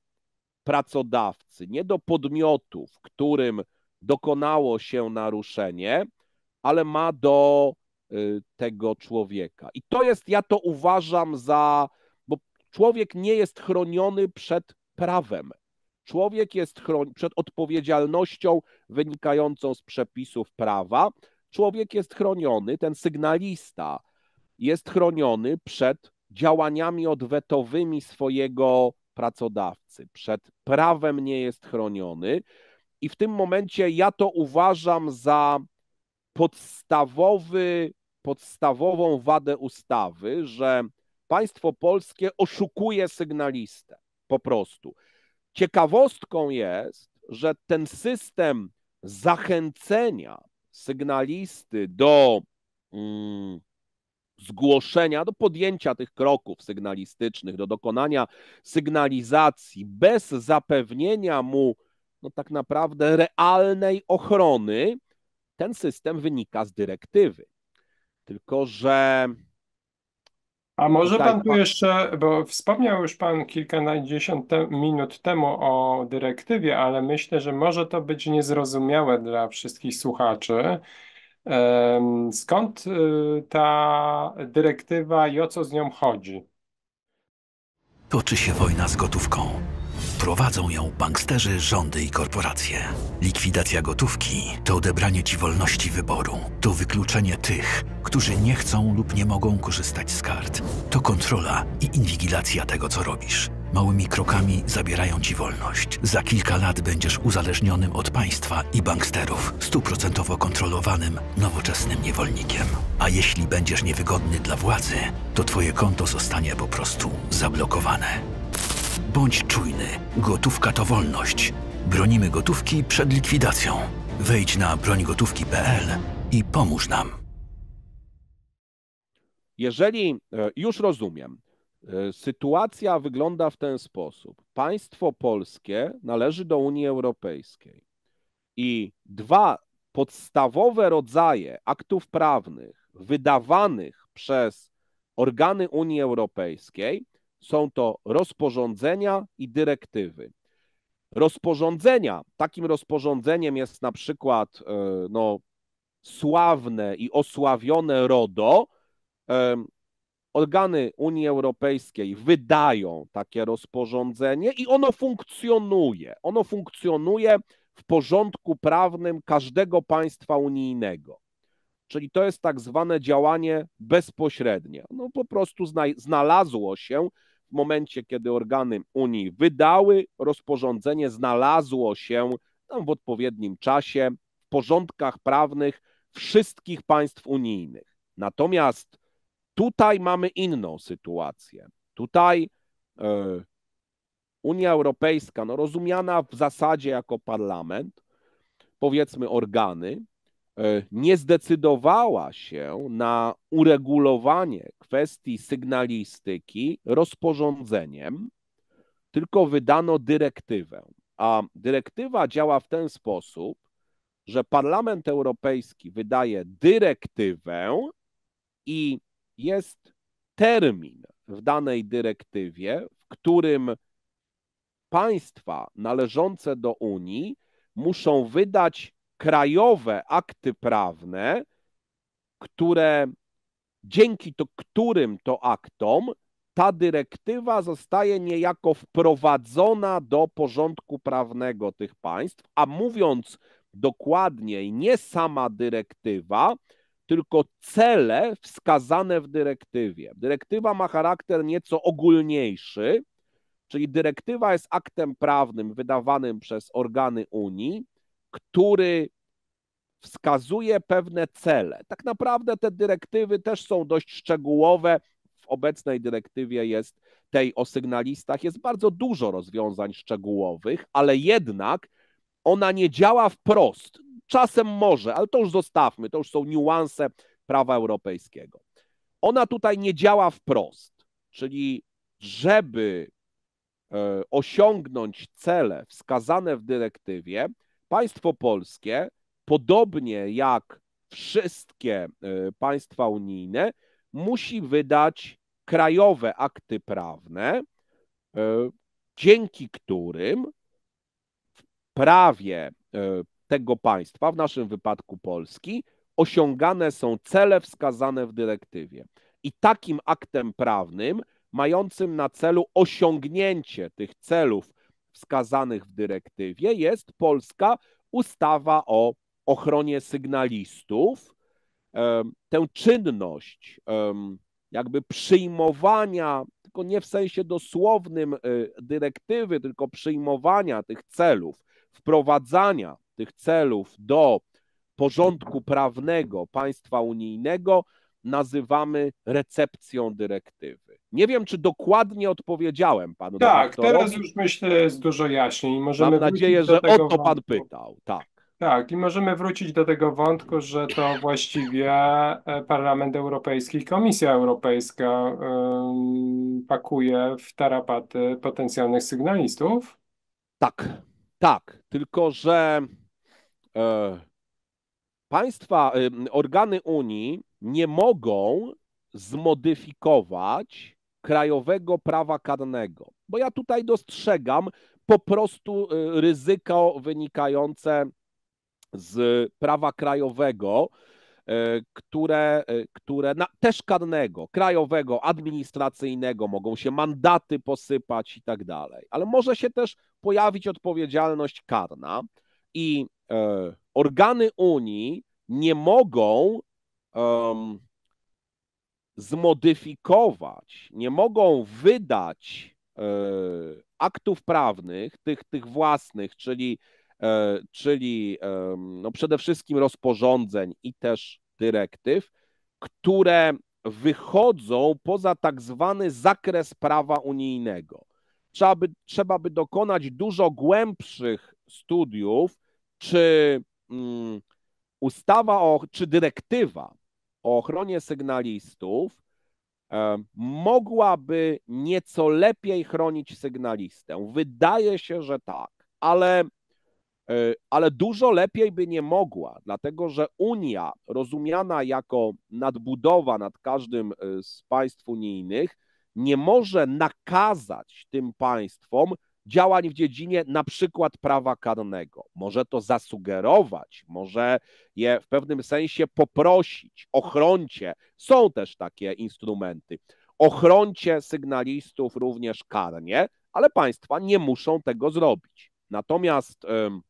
pracodawcy, nie do podmiotu, w którym dokonało się naruszenie, ale ma do y, tego człowieka. I to jest, ja to uważam za, bo człowiek nie jest chroniony przed prawem. Człowiek jest chroniony przed odpowiedzialnością wynikającą z przepisów prawa, człowiek jest chroniony, ten sygnalista jest chroniony przed działaniami odwetowymi swojego pracodawcy, przed prawem nie jest chroniony. I w tym momencie ja to uważam za podstawowy, podstawową wadę ustawy, że państwo polskie oszukuje sygnalistę po prostu. Ciekawostką jest, że ten system zachęcenia sygnalisty do mm, zgłoszenia, do podjęcia tych kroków sygnalistycznych, do dokonania sygnalizacji bez zapewnienia mu no tak naprawdę realnej ochrony, ten system wynika z dyrektywy. Tylko, że a może pan tu jeszcze, bo wspomniał już pan kilkanaście minut temu o dyrektywie, ale myślę, że może to być niezrozumiałe dla wszystkich słuchaczy. Skąd y, ta dyrektywa i o co z nią chodzi? Toczy się wojna z gotówką. Prowadzą ją banksterzy, rządy i korporacje. Likwidacja gotówki to odebranie ci wolności wyboru. To wykluczenie tych, którzy nie chcą lub nie mogą korzystać z kart. To kontrola i inwigilacja tego, co robisz. Małymi krokami zabierają ci wolność. Za kilka lat będziesz uzależnionym od państwa i banksterów, stuprocentowo kontrolowanym, nowoczesnym niewolnikiem. A jeśli będziesz niewygodny dla władzy, to twoje konto zostanie po prostu zablokowane. Bądź czujny. Gotówka to wolność. Bronimy gotówki przed likwidacją. Wejdź na brońgotówki.pl i pomóż nam. Jeżeli e, już rozumiem, e, sytuacja wygląda w ten sposób. Państwo polskie należy do Unii Europejskiej i dwa podstawowe rodzaje aktów prawnych wydawanych przez organy Unii Europejskiej są to rozporządzenia i dyrektywy. Rozporządzenia, takim rozporządzeniem jest na przykład e, no, sławne i osławione RODO. E, organy Unii Europejskiej wydają takie rozporządzenie i ono funkcjonuje. Ono funkcjonuje w porządku prawnym każdego państwa unijnego czyli to jest tak zwane działanie bezpośrednie. No po prostu znalazło się w momencie, kiedy organy Unii wydały rozporządzenie, znalazło się w odpowiednim czasie w porządkach prawnych wszystkich państw unijnych. Natomiast tutaj mamy inną sytuację. Tutaj e, Unia Europejska, no rozumiana w zasadzie jako parlament, powiedzmy organy, E, nie zdecydowała się na uregulowanie kwestii sygnalistyki rozporządzeniem, tylko wydano dyrektywę. A dyrektywa działa w ten sposób, że Parlament Europejski wydaje dyrektywę i jest termin w danej dyrektywie, w którym państwa należące do Unii muszą wydać krajowe akty prawne, które dzięki to, którym to aktom ta dyrektywa zostaje niejako wprowadzona do porządku prawnego tych państw, a mówiąc dokładniej, nie sama dyrektywa, tylko cele wskazane w dyrektywie. Dyrektywa ma charakter nieco ogólniejszy, czyli dyrektywa jest aktem prawnym wydawanym przez organy Unii, który wskazuje pewne cele. Tak naprawdę te dyrektywy też są dość szczegółowe. W obecnej dyrektywie jest tej o sygnalistach jest bardzo dużo rozwiązań szczegółowych, ale jednak ona nie działa wprost. Czasem może, ale to już zostawmy, to już są niuanse prawa europejskiego. Ona tutaj nie działa wprost, czyli żeby e, osiągnąć cele wskazane w dyrektywie, państwo polskie, podobnie jak wszystkie y, państwa unijne, musi wydać krajowe akty prawne, y, dzięki którym w prawie y, tego państwa, w naszym wypadku Polski, osiągane są cele wskazane w dyrektywie. I takim aktem prawnym, mającym na celu osiągnięcie tych celów wskazanych w dyrektywie jest polska ustawa o ochronie sygnalistów. Tę czynność jakby przyjmowania, tylko nie w sensie dosłownym y, dyrektywy, tylko przyjmowania tych celów, wprowadzania tych celów do porządku prawnego państwa unijnego nazywamy recepcją dyrektywy. Nie wiem, czy dokładnie odpowiedziałem panu. Tak, teraz już myślę jest dużo jaśniej. Możemy Mam nadzieję, że o to wątku. pan pytał. Tak. Tak, i możemy wrócić do tego wątku, że to właściwie e, Parlament Europejski, Komisja Europejska yy, pakuje w tarapaty potencjalnych sygnalistów. Tak, tak, tylko że e, państwa, organy Unii nie mogą zmodyfikować krajowego prawa karnego. Bo ja tutaj dostrzegam po prostu y, ryzyko wynikające z prawa krajowego, y, które, y, które na, też karnego, krajowego, administracyjnego, mogą się mandaty posypać i tak dalej. Ale może się też pojawić odpowiedzialność karna i e, organy Unii nie mogą um, zmodyfikować, nie mogą wydać e, aktów prawnych, tych, tych własnych, czyli, e, czyli e, no przede wszystkim rozporządzeń i też dyrektyw, które wychodzą poza tak zwany zakres prawa unijnego. Trzeba by, trzeba by dokonać dużo głębszych studiów, czy um, ustawa o, czy dyrektywa o ochronie sygnalistów mogłaby nieco lepiej chronić sygnalistę. Wydaje się, że tak, ale, e, ale dużo lepiej by nie mogła, dlatego że Unia, rozumiana jako nadbudowa nad każdym e, z państw unijnych, nie może nakazać tym państwom działań w dziedzinie na przykład prawa karnego. Może to zasugerować, może je w pewnym sensie poprosić, ochroncie. Są też takie instrumenty. Ochroncie sygnalistów również karnie, ale państwa nie muszą tego zrobić. Natomiast ym,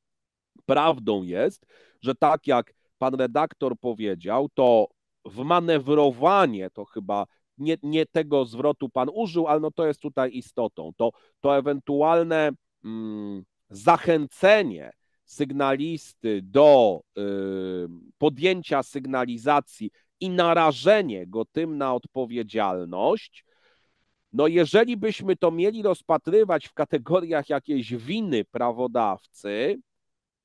prawdą jest, że tak jak pan redaktor powiedział, to wmanewrowanie, to chyba nie, nie tego zwrotu pan użył, ale no to jest tutaj istotą. To, to ewentualne mm, zachęcenie sygnalisty do y, podjęcia sygnalizacji i narażenie go tym na odpowiedzialność, no jeżeli byśmy to mieli rozpatrywać w kategoriach jakiejś winy prawodawcy,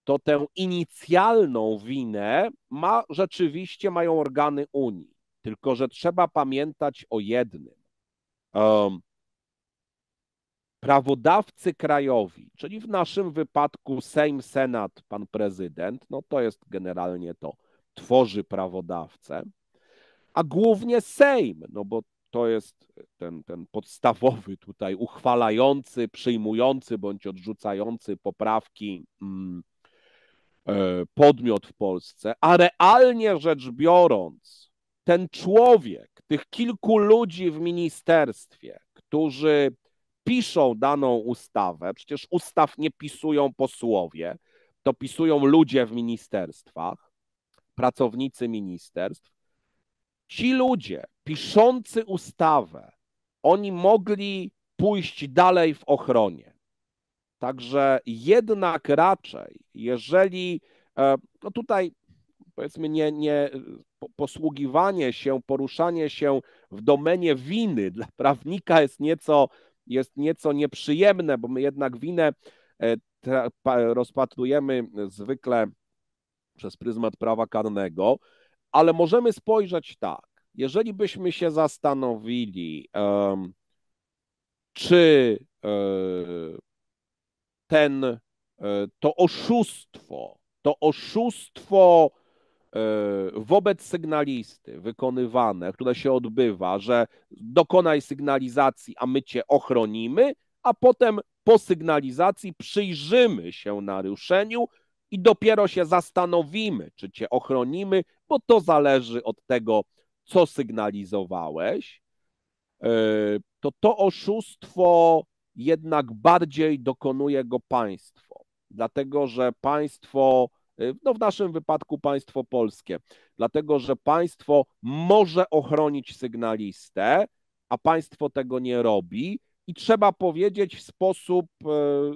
to tę inicjalną winę ma rzeczywiście mają organy Unii. Tylko, że trzeba pamiętać o jednym. Um, prawodawcy krajowi, czyli w naszym wypadku Sejm, Senat, pan prezydent, no to jest generalnie to, tworzy prawodawcę, a głównie Sejm, no bo to jest ten, ten podstawowy tutaj uchwalający, przyjmujący bądź odrzucający poprawki mm, e, podmiot w Polsce, a realnie rzecz biorąc, ten człowiek, tych kilku ludzi w ministerstwie, którzy piszą daną ustawę, przecież ustaw nie pisują posłowie, to pisują ludzie w ministerstwach, pracownicy ministerstw. Ci ludzie piszący ustawę, oni mogli pójść dalej w ochronie. Także jednak raczej, jeżeli e, no tutaj powiedzmy, nie, nie e, posługiwanie się, poruszanie się w domenie winy dla prawnika jest nieco, jest nieco nieprzyjemne, bo my jednak winę e, rozpatrujemy zwykle przez pryzmat prawa karnego, ale możemy spojrzeć tak. Jeżeli byśmy się zastanowili, czy e, ten, to oszustwo, to oszustwo E, wobec sygnalisty wykonywane, które się odbywa, że dokonaj sygnalizacji, a my cię ochronimy, a potem po sygnalizacji przyjrzymy się naruszeniu i dopiero się zastanowimy, czy cię ochronimy, bo to zależy od tego, co sygnalizowałeś, e, to to oszustwo jednak bardziej dokonuje go państwo, dlatego że państwo Y, no w naszym wypadku państwo polskie, dlatego że państwo może ochronić sygnalistę, a państwo tego nie robi i trzeba powiedzieć w sposób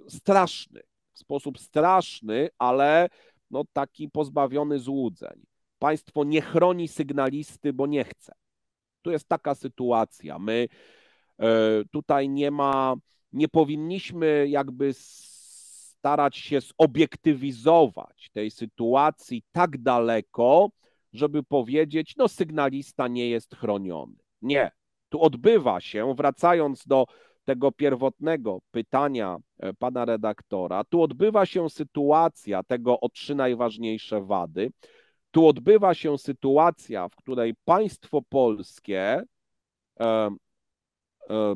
y, straszny, w sposób straszny, ale no taki pozbawiony złudzeń. Państwo nie chroni sygnalisty, bo nie chce. Tu jest taka sytuacja. My y, tutaj nie ma, nie powinniśmy jakby starać się zobiektywizować tej sytuacji tak daleko, żeby powiedzieć, no sygnalista nie jest chroniony. Nie. Tu odbywa się, wracając do tego pierwotnego pytania e, pana redaktora, tu odbywa się sytuacja tego o trzy najważniejsze wady. Tu odbywa się sytuacja, w której państwo polskie e, e,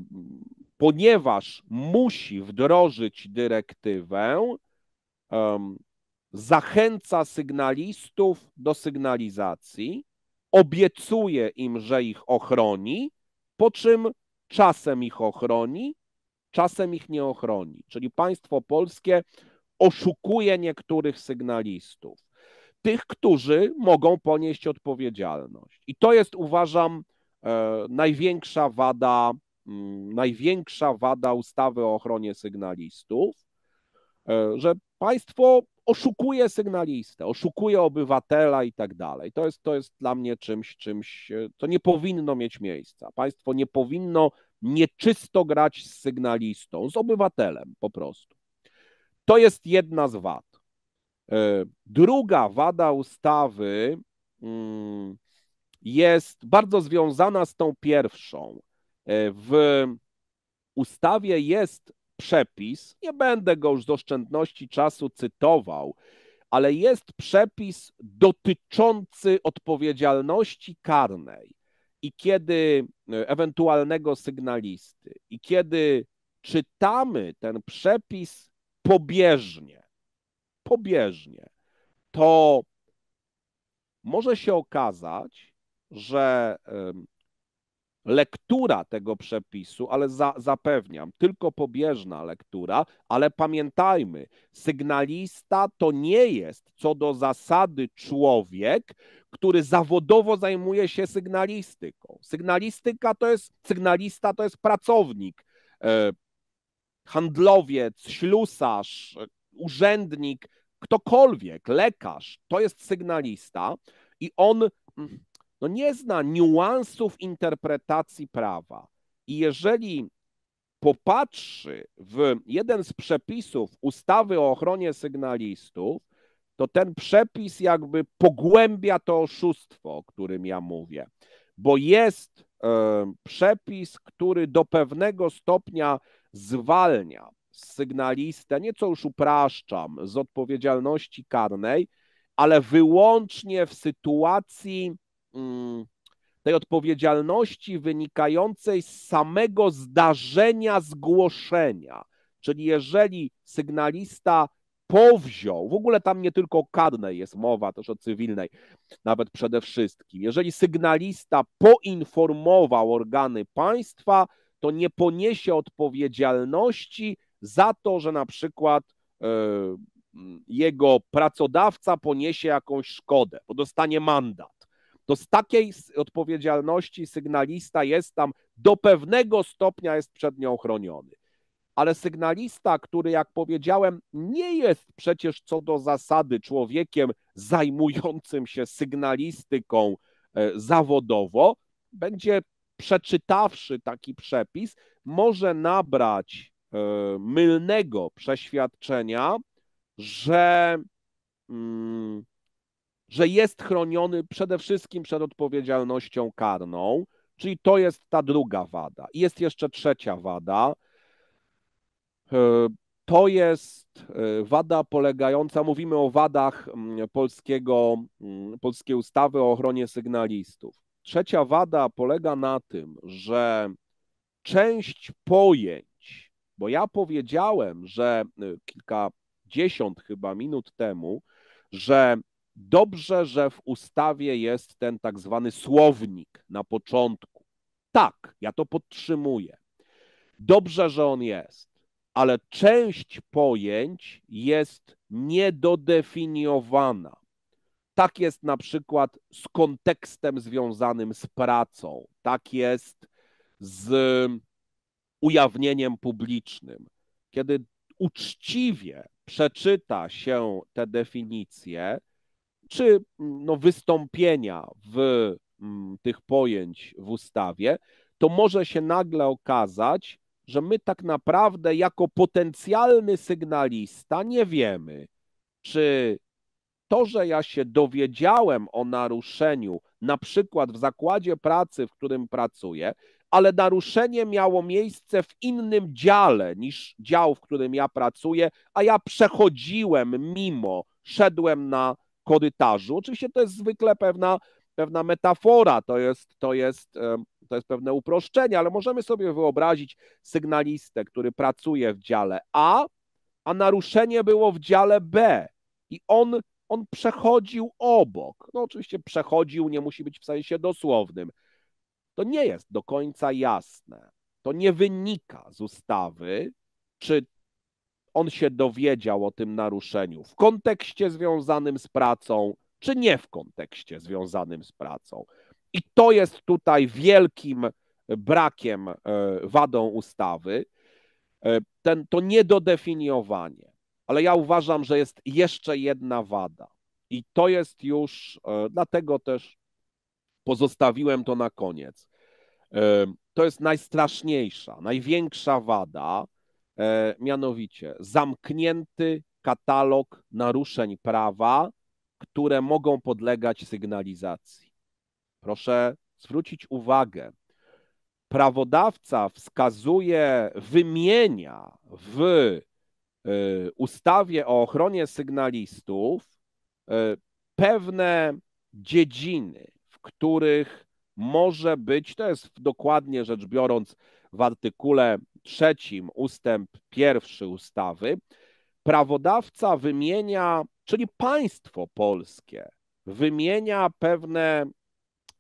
ponieważ musi wdrożyć dyrektywę, um, zachęca sygnalistów do sygnalizacji, obiecuje im, że ich ochroni, po czym czasem ich ochroni, czasem ich nie ochroni. Czyli państwo polskie oszukuje niektórych sygnalistów, tych, którzy mogą ponieść odpowiedzialność. I to jest, uważam, e, największa wada Mm, największa wada ustawy o ochronie sygnalistów, e, że państwo oszukuje sygnalistę, oszukuje obywatela i tak dalej. To jest, to jest dla mnie czymś, czymś, e, to nie powinno mieć miejsca. Państwo nie powinno nieczysto grać z sygnalistą, z obywatelem po prostu. To jest jedna z wad. E, druga wada ustawy mm, jest bardzo związana z tą pierwszą. E, w ustawie jest przepis, nie będę go już z oszczędności czasu cytował, ale jest przepis dotyczący odpowiedzialności karnej i kiedy e, ewentualnego sygnalisty, i kiedy czytamy ten przepis pobieżnie, pobieżnie, to może się okazać, że lektura tego przepisu, ale za, zapewniam, tylko pobieżna lektura, ale pamiętajmy, sygnalista to nie jest co do zasady człowiek, który zawodowo zajmuje się sygnalistyką. Sygnalistyka to jest, sygnalista to jest pracownik, e, handlowiec, ślusarz, urzędnik, ktokolwiek, lekarz, to jest sygnalista i on no nie zna niuansów interpretacji prawa. I jeżeli popatrzy w jeden z przepisów ustawy o ochronie sygnalistów, to ten przepis jakby pogłębia to oszustwo, o którym ja mówię, bo jest e, przepis, który do pewnego stopnia zwalnia sygnalistę, nieco już upraszczam, z odpowiedzialności karnej, ale wyłącznie w sytuacji Mm, tej odpowiedzialności wynikającej z samego zdarzenia zgłoszenia. Czyli jeżeli sygnalista powziął, w ogóle tam nie tylko o kadnej jest mowa, też o cywilnej, nawet przede wszystkim, jeżeli sygnalista poinformował organy państwa, to nie poniesie odpowiedzialności za to, że na przykład yy, jego pracodawca poniesie jakąś szkodę, bo dostanie mandat to z takiej odpowiedzialności sygnalista jest tam do pewnego stopnia jest przed nią chroniony. Ale sygnalista, który, jak powiedziałem, nie jest przecież co do zasady człowiekiem zajmującym się sygnalistyką e, zawodowo, będzie przeczytawszy taki przepis, może nabrać e, mylnego przeświadczenia, że mm, że jest chroniony przede wszystkim przed odpowiedzialnością karną, czyli to jest ta druga wada. I jest jeszcze trzecia wada. E, to jest e, wada polegająca, mówimy o wadach mm, polskiego, mm, polskiej ustawy o ochronie sygnalistów. Trzecia wada polega na tym, że część pojęć, bo ja powiedziałem, że e, kilkadziesiąt chyba minut temu, że Dobrze, że w ustawie jest ten tak zwany słownik na początku. Tak, ja to podtrzymuję. Dobrze, że on jest, ale część pojęć jest niedodefiniowana. Tak jest na przykład z kontekstem związanym z pracą, tak jest z ujawnieniem publicznym. Kiedy uczciwie przeczyta się te definicje, czy mm, no, wystąpienia w mm, tych pojęć w ustawie, to może się nagle okazać, że my tak naprawdę jako potencjalny sygnalista nie wiemy, czy to, że ja się dowiedziałem o naruszeniu, na przykład w zakładzie pracy, w którym pracuję, ale naruszenie miało miejsce w innym dziale niż dział, w którym ja pracuję, a ja przechodziłem mimo, szedłem na korytarzu. Oczywiście to jest zwykle pewna, pewna metafora, to jest, to, jest, to jest pewne uproszczenie, ale możemy sobie wyobrazić sygnalistę, który pracuje w dziale A, a naruszenie było w dziale B i on, on przechodził obok. No oczywiście przechodził nie musi być w sensie dosłownym. To nie jest do końca jasne. To nie wynika z ustawy, czy on się dowiedział o tym naruszeniu w kontekście związanym z pracą, czy nie w kontekście związanym z pracą. I to jest tutaj wielkim brakiem, e, wadą ustawy, e, ten, to niedodefiniowanie. Ale ja uważam, że jest jeszcze jedna wada. I to jest już, e, dlatego też pozostawiłem to na koniec. To jest najstraszniejsza, największa wada E, mianowicie zamknięty katalog naruszeń prawa, które mogą podlegać sygnalizacji. Proszę zwrócić uwagę, prawodawca wskazuje, wymienia w e, ustawie o ochronie sygnalistów e, pewne dziedziny, w których może być, to jest dokładnie rzecz biorąc w artykule trzecim ustęp pierwszy ustawy, prawodawca wymienia, czyli państwo polskie, wymienia pewne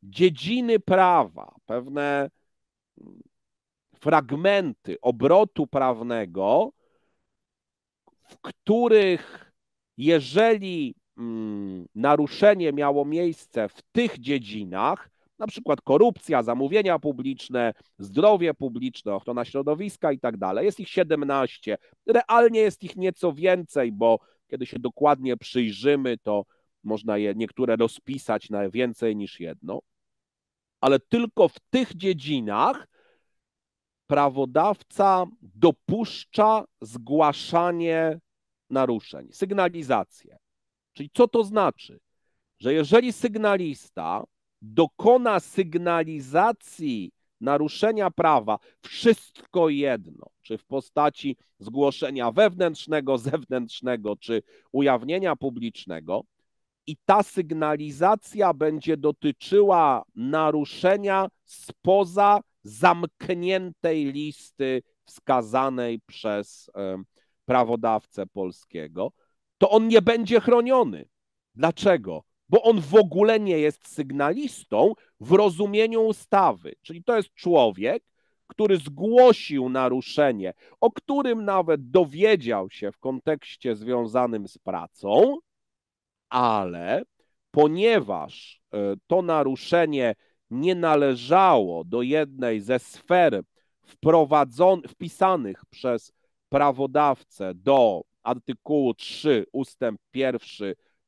dziedziny prawa, pewne mm, fragmenty obrotu prawnego, w których jeżeli mm, naruszenie miało miejsce w tych dziedzinach, na przykład korupcja, zamówienia publiczne, zdrowie publiczne, ochrona środowiska i tak dalej. Jest ich 17. Realnie jest ich nieco więcej, bo kiedy się dokładnie przyjrzymy, to można je niektóre rozpisać na więcej niż jedno. Ale tylko w tych dziedzinach prawodawca dopuszcza zgłaszanie naruszeń, sygnalizację. Czyli co to znaczy? Że jeżeli sygnalista dokona sygnalizacji naruszenia prawa, wszystko jedno, czy w postaci zgłoszenia wewnętrznego, zewnętrznego, czy ujawnienia publicznego, i ta sygnalizacja będzie dotyczyła naruszenia spoza zamkniętej listy wskazanej przez prawodawcę polskiego, to on nie będzie chroniony. Dlaczego? bo on w ogóle nie jest sygnalistą w rozumieniu ustawy. Czyli to jest człowiek, który zgłosił naruszenie, o którym nawet dowiedział się w kontekście związanym z pracą, ale ponieważ e, to naruszenie nie należało do jednej ze sfer wpisanych przez prawodawcę do artykułu 3 ustęp 1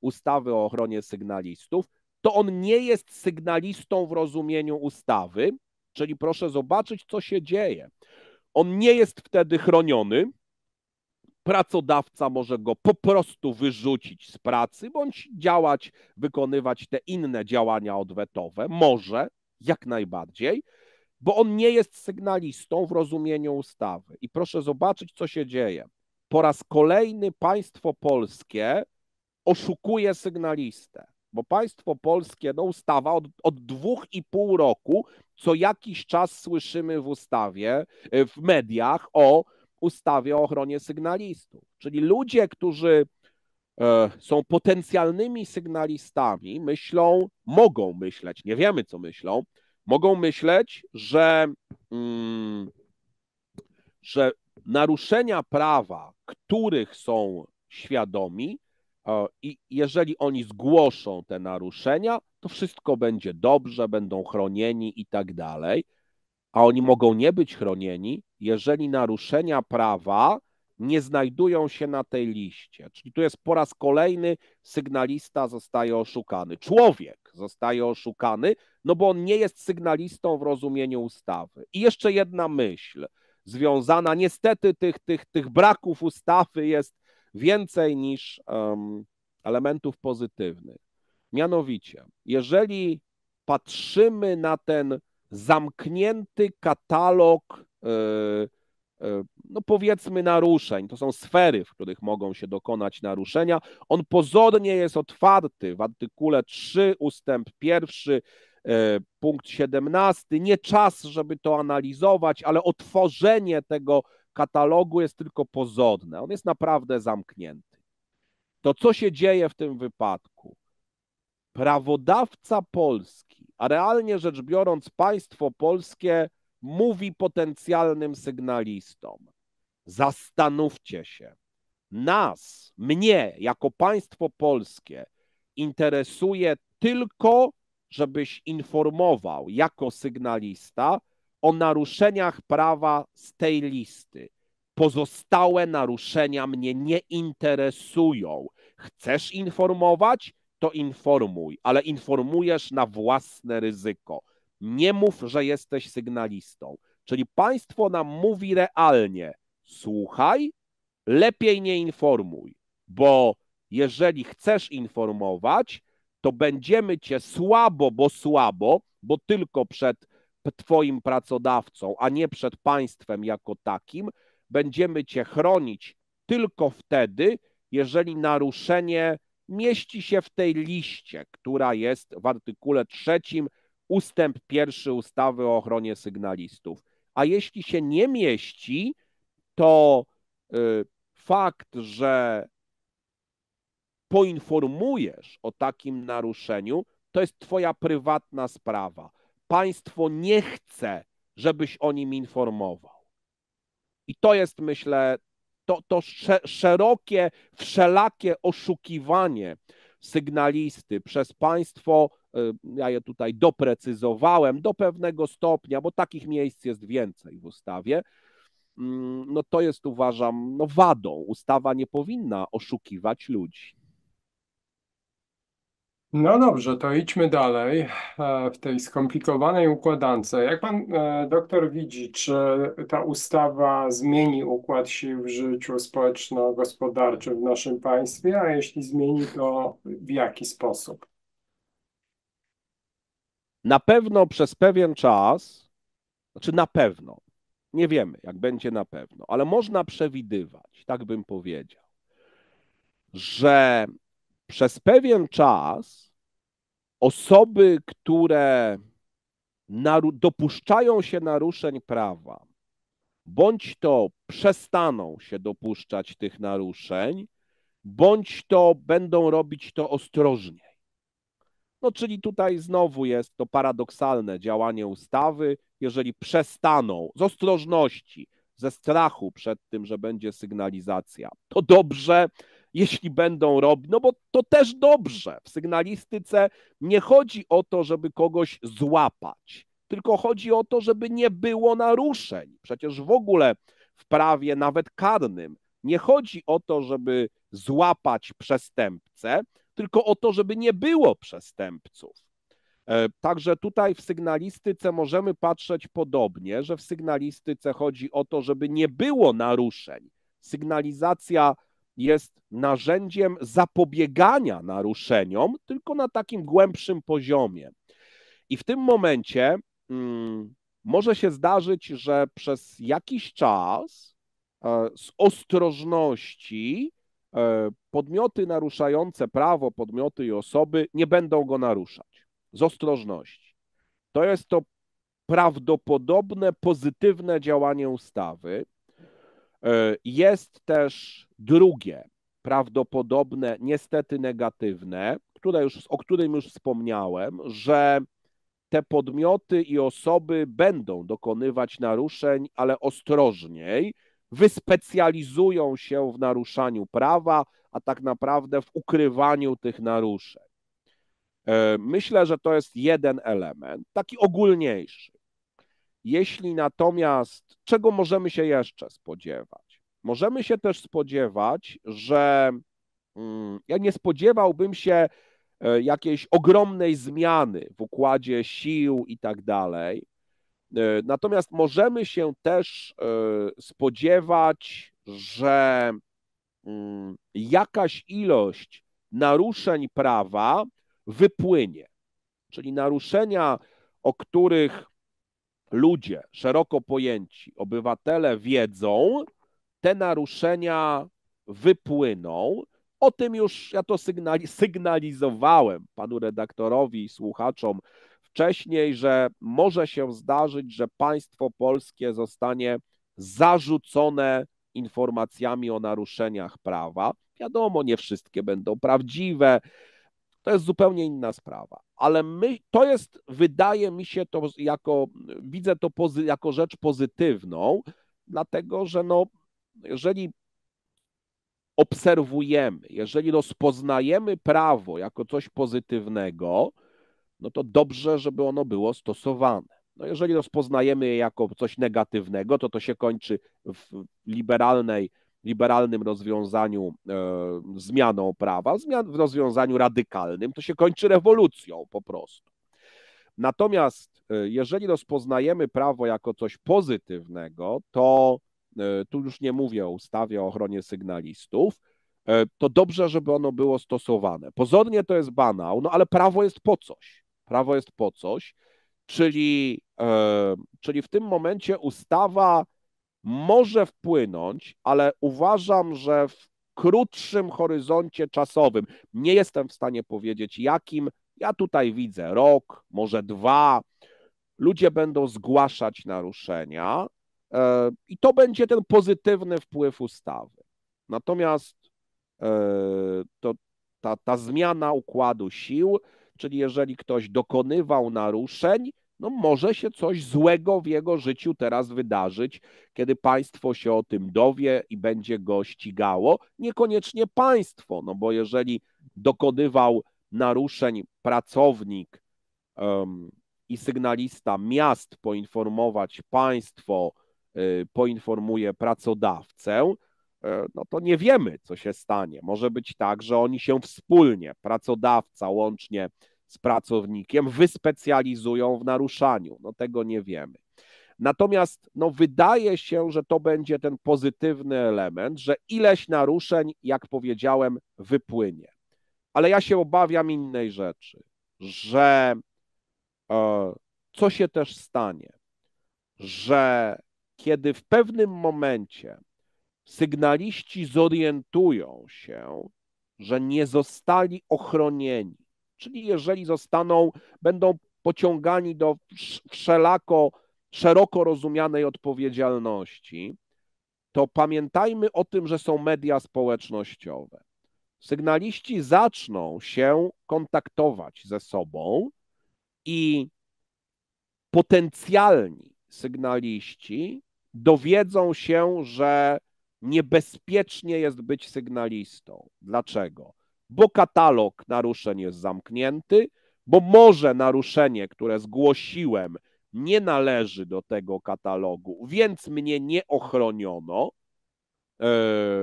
ustawy o ochronie sygnalistów, to on nie jest sygnalistą w rozumieniu ustawy, czyli proszę zobaczyć, co się dzieje. On nie jest wtedy chroniony. Pracodawca może go po prostu wyrzucić z pracy, bądź działać, wykonywać te inne działania odwetowe. Może, jak najbardziej, bo on nie jest sygnalistą w rozumieniu ustawy. I proszę zobaczyć, co się dzieje. Po raz kolejny państwo polskie oszukuje sygnalistę, bo państwo polskie, no ustawa od, od dwóch i pół roku, co jakiś czas słyszymy w ustawie, e, w mediach o ustawie o ochronie sygnalistów. Czyli ludzie, którzy e, są potencjalnymi sygnalistami, myślą, mogą myśleć, nie wiemy co myślą, mogą myśleć, że, mm, że naruszenia prawa, których są świadomi, E, I jeżeli oni zgłoszą te naruszenia, to wszystko będzie dobrze, będą chronieni i tak dalej. A oni mogą nie być chronieni, jeżeli naruszenia prawa nie znajdują się na tej liście. Czyli tu jest po raz kolejny sygnalista zostaje oszukany. Człowiek zostaje oszukany, no bo on nie jest sygnalistą w rozumieniu ustawy. I jeszcze jedna myśl związana, niestety tych, tych, tych braków ustawy jest więcej niż um, elementów pozytywnych. Mianowicie, jeżeli patrzymy na ten zamknięty katalog, e, e, no powiedzmy, naruszeń, to są sfery, w których mogą się dokonać naruszenia, on pozornie jest otwarty w artykule 3 ustęp 1 e, punkt 17. Nie czas, żeby to analizować, ale otworzenie tego katalogu jest tylko pozorne, on jest naprawdę zamknięty. To co się dzieje w tym wypadku? Prawodawca polski, a realnie rzecz biorąc państwo polskie, mówi potencjalnym sygnalistom: zastanówcie się, nas, mnie jako państwo polskie interesuje tylko, żebyś informował jako sygnalista, o naruszeniach prawa z tej listy. Pozostałe naruszenia mnie nie interesują. Chcesz informować? To informuj, ale informujesz na własne ryzyko. Nie mów, że jesteś sygnalistą. Czyli państwo nam mówi realnie: słuchaj, lepiej nie informuj, bo jeżeli chcesz informować, to będziemy cię słabo, bo słabo, bo tylko przed Twoim pracodawcą, a nie przed państwem jako takim, będziemy Cię chronić tylko wtedy, jeżeli naruszenie mieści się w tej liście, która jest w artykule trzecim, ustęp pierwszy ustawy o ochronie sygnalistów. A jeśli się nie mieści, to y, fakt, że poinformujesz o takim naruszeniu, to jest Twoja prywatna sprawa państwo nie chce, żebyś o nim informował. I to jest, myślę, to, to szerokie, wszelakie oszukiwanie sygnalisty przez państwo, y, ja je tutaj doprecyzowałem do pewnego stopnia, bo takich miejsc jest więcej w ustawie, mm, no to jest uważam no wadą. Ustawa nie powinna oszukiwać ludzi. No dobrze, to idźmy dalej e, w tej skomplikowanej układance. Jak pan e, doktor widzi, czy ta ustawa zmieni układ sił w życiu społeczno-gospodarczym w naszym państwie, a jeśli zmieni, to w jaki sposób? Na pewno przez pewien czas, znaczy na pewno, nie wiemy jak będzie na pewno, ale można przewidywać, tak bym powiedział, że przez pewien czas osoby, które dopuszczają się naruszeń prawa, bądź to przestaną się dopuszczać tych naruszeń, bądź to będą robić to ostrożniej. No, czyli tutaj znowu jest to paradoksalne działanie ustawy, jeżeli przestaną z ostrożności, ze strachu przed tym, że będzie sygnalizacja, to dobrze, jeśli będą robić, no bo to też dobrze. W sygnalistyce nie chodzi o to, żeby kogoś złapać, tylko chodzi o to, żeby nie było naruszeń. Przecież w ogóle w prawie, nawet karnym, nie chodzi o to, żeby złapać przestępcę, tylko o to, żeby nie było przestępców. E, także tutaj w sygnalistyce możemy patrzeć podobnie, że w sygnalistyce chodzi o to, żeby nie było naruszeń. Sygnalizacja jest narzędziem zapobiegania naruszeniom, tylko na takim głębszym poziomie. I w tym momencie hmm, może się zdarzyć, że przez jakiś czas e, z ostrożności e, podmioty naruszające prawo, podmioty i osoby nie będą go naruszać. Z ostrożności. To jest to prawdopodobne pozytywne działanie ustawy, E, jest też drugie, prawdopodobne, niestety negatywne, które już, o którym już wspomniałem, że te podmioty i osoby będą dokonywać naruszeń, ale ostrożniej, wyspecjalizują się w naruszaniu prawa, a tak naprawdę w ukrywaniu tych naruszeń. E, myślę, że to jest jeden element, taki ogólniejszy. Jeśli natomiast, czego możemy się jeszcze spodziewać? Możemy się też spodziewać, że mm, ja nie spodziewałbym się e, jakiejś ogromnej zmiany w układzie sił i tak dalej. E, natomiast możemy się też e, spodziewać, że mm, jakaś ilość naruszeń prawa wypłynie. Czyli naruszenia, o których ludzie szeroko pojęci, obywatele wiedzą, te naruszenia wypłyną. O tym już ja to sygnali sygnalizowałem panu redaktorowi i słuchaczom wcześniej, że może się zdarzyć, że państwo polskie zostanie zarzucone informacjami o naruszeniach prawa. Wiadomo, nie wszystkie będą prawdziwe, to jest zupełnie inna sprawa. Ale my, to jest, wydaje mi się to jako, widzę to pozy, jako rzecz pozytywną, dlatego że no, jeżeli obserwujemy, jeżeli rozpoznajemy prawo jako coś pozytywnego, no to dobrze, żeby ono było stosowane. No jeżeli rozpoznajemy je jako coś negatywnego, to to się kończy w liberalnej liberalnym rozwiązaniu, e, zmianą prawa, zmian w rozwiązaniu radykalnym, to się kończy rewolucją po prostu. Natomiast e, jeżeli rozpoznajemy prawo jako coś pozytywnego, to e, tu już nie mówię o ustawie o ochronie sygnalistów, e, to dobrze, żeby ono było stosowane. Pozornie to jest banał, no ale prawo jest po coś. Prawo jest po coś, czyli, czyli w tym momencie ustawa może wpłynąć, ale uważam, że w krótszym horyzoncie czasowym, nie jestem w stanie powiedzieć jakim, ja tutaj widzę rok, może dwa, ludzie będą zgłaszać naruszenia e, i to będzie ten pozytywny wpływ ustawy. Natomiast e, to, ta, ta zmiana układu sił, czyli jeżeli ktoś dokonywał naruszeń, no może się coś złego w jego życiu teraz wydarzyć, kiedy państwo się o tym dowie i będzie go ścigało. Niekoniecznie państwo, no bo jeżeli dokonywał naruszeń pracownik um, i sygnalista miast poinformować państwo, y, poinformuje pracodawcę, e, no to nie wiemy, co się stanie. Może być tak, że oni się wspólnie, pracodawca łącznie z pracownikiem wyspecjalizują w naruszaniu. No tego nie wiemy. Natomiast no, wydaje się, że to będzie ten pozytywny element, że ileś naruszeń, jak powiedziałem, wypłynie. Ale ja się obawiam innej rzeczy, że e, co się też stanie, że kiedy w pewnym momencie sygnaliści zorientują się, że nie zostali ochronieni, czyli jeżeli zostaną, będą pociągani do wszelako szeroko rozumianej odpowiedzialności, to pamiętajmy o tym, że są media społecznościowe. Sygnaliści zaczną się kontaktować ze sobą i potencjalni sygnaliści dowiedzą się, że niebezpiecznie jest być sygnalistą. Dlaczego? bo katalog naruszeń jest zamknięty, bo może naruszenie, które zgłosiłem, nie należy do tego katalogu, więc mnie nie ochroniono, e,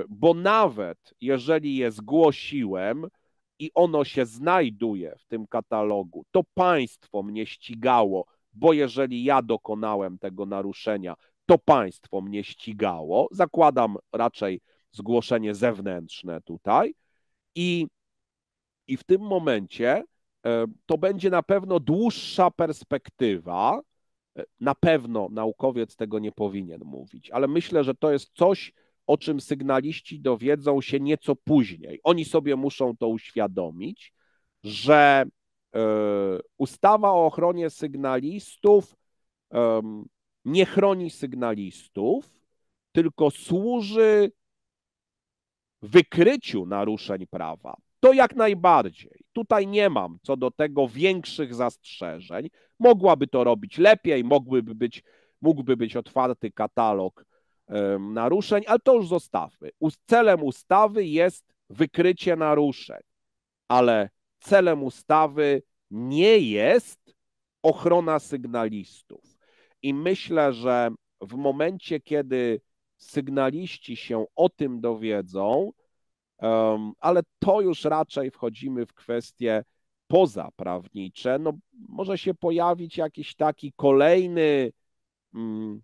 bo nawet jeżeli je zgłosiłem i ono się znajduje w tym katalogu, to państwo mnie ścigało, bo jeżeli ja dokonałem tego naruszenia, to państwo mnie ścigało. Zakładam raczej zgłoszenie zewnętrzne tutaj i i w tym momencie e, to będzie na pewno dłuższa perspektywa. E, na pewno naukowiec tego nie powinien mówić, ale myślę, że to jest coś, o czym sygnaliści dowiedzą się nieco później. Oni sobie muszą to uświadomić, że e, ustawa o ochronie sygnalistów nie chroni sygnalistów, tylko służy wykryciu naruszeń prawa to jak najbardziej. Tutaj nie mam co do tego większych zastrzeżeń. Mogłaby to robić lepiej, mógłby być, mógłby być otwarty katalog naruszeń, ale to już zostawmy. Celem ustawy jest wykrycie naruszeń, ale celem ustawy nie jest ochrona sygnalistów. I myślę, że w momencie, kiedy sygnaliści się o tym dowiedzą, ale to już raczej wchodzimy w kwestie pozaprawnicze. No, może się pojawić jakiś taki kolejny, mm,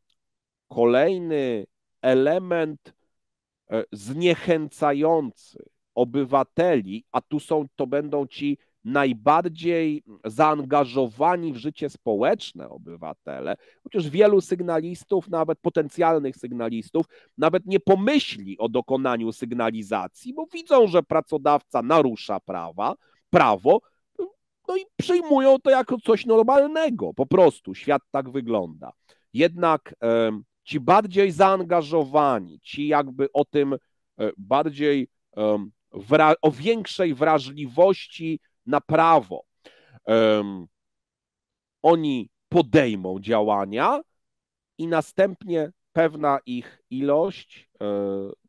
kolejny element e, zniechęcający obywateli, a tu są, to będą ci najbardziej zaangażowani w życie społeczne obywatele, chociaż wielu sygnalistów, nawet potencjalnych sygnalistów, nawet nie pomyśli o dokonaniu sygnalizacji, bo widzą, że pracodawca narusza prawa, prawo, no i przyjmują to jako coś normalnego. Po prostu świat tak wygląda. Jednak ci bardziej zaangażowani, ci jakby o tym e, bardziej o większej wrażliwości na prawo. Um, oni podejmą działania i następnie pewna ich ilość e,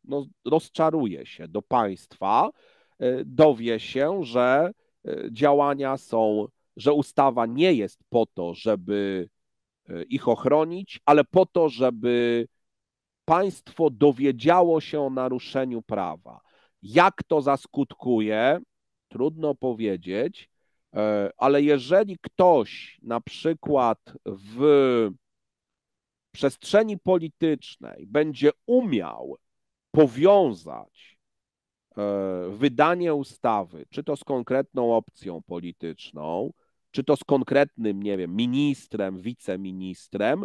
no, rozczaruje się do państwa, e, dowie się, że e, działania są, że ustawa nie jest po to, żeby ich ochronić, ale po to, żeby państwo dowiedziało się o naruszeniu prawa. Jak to zaskutkuje, Trudno powiedzieć, e, ale jeżeli ktoś na przykład w przestrzeni politycznej będzie umiał powiązać e, wydanie ustawy, czy to z konkretną opcją polityczną, czy to z konkretnym, nie wiem, ministrem, wiceministrem,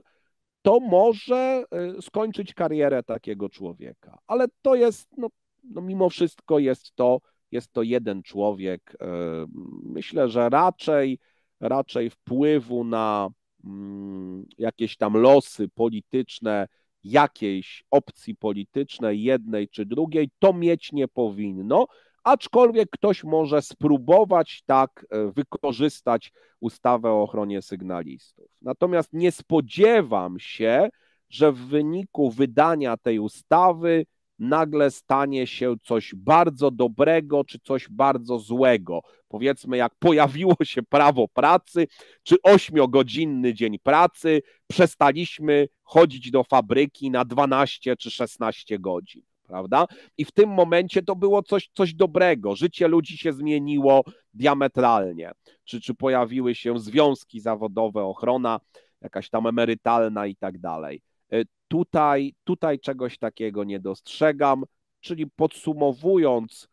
to może e, skończyć karierę takiego człowieka. Ale to jest, no, no mimo wszystko jest to jest to jeden człowiek. E, myślę, że raczej, raczej wpływu na mm, jakieś tam losy polityczne, jakiejś opcji politycznej, jednej czy drugiej, to mieć nie powinno, aczkolwiek ktoś może spróbować tak e, wykorzystać ustawę o ochronie sygnalistów. Natomiast nie spodziewam się, że w wyniku wydania tej ustawy nagle stanie się coś bardzo dobrego czy coś bardzo złego. Powiedzmy, jak pojawiło się prawo pracy, czy ośmiogodzinny dzień pracy, przestaliśmy chodzić do fabryki na 12 czy 16 godzin. Prawda? I w tym momencie to było coś, coś dobrego. Życie ludzi się zmieniło diametralnie. Czy, czy pojawiły się związki zawodowe, ochrona jakaś tam emerytalna i tak dalej Tutaj, tutaj czegoś takiego nie dostrzegam, czyli podsumowując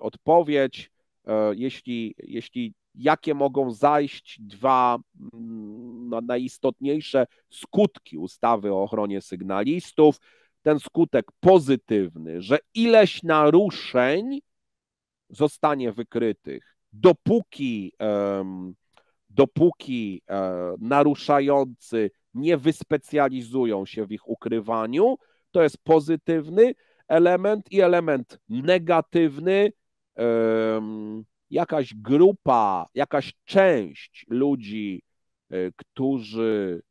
odpowiedź, e, jeśli, jeśli jakie mogą zajść dwa no, najistotniejsze skutki ustawy o ochronie sygnalistów, ten skutek pozytywny, że ileś naruszeń zostanie wykrytych, dopóki, dopóki e, naruszający nie wyspecjalizują się w ich ukrywaniu. To jest pozytywny element i element negatywny. Jakaś grupa, jakaś część ludzi, y, którzy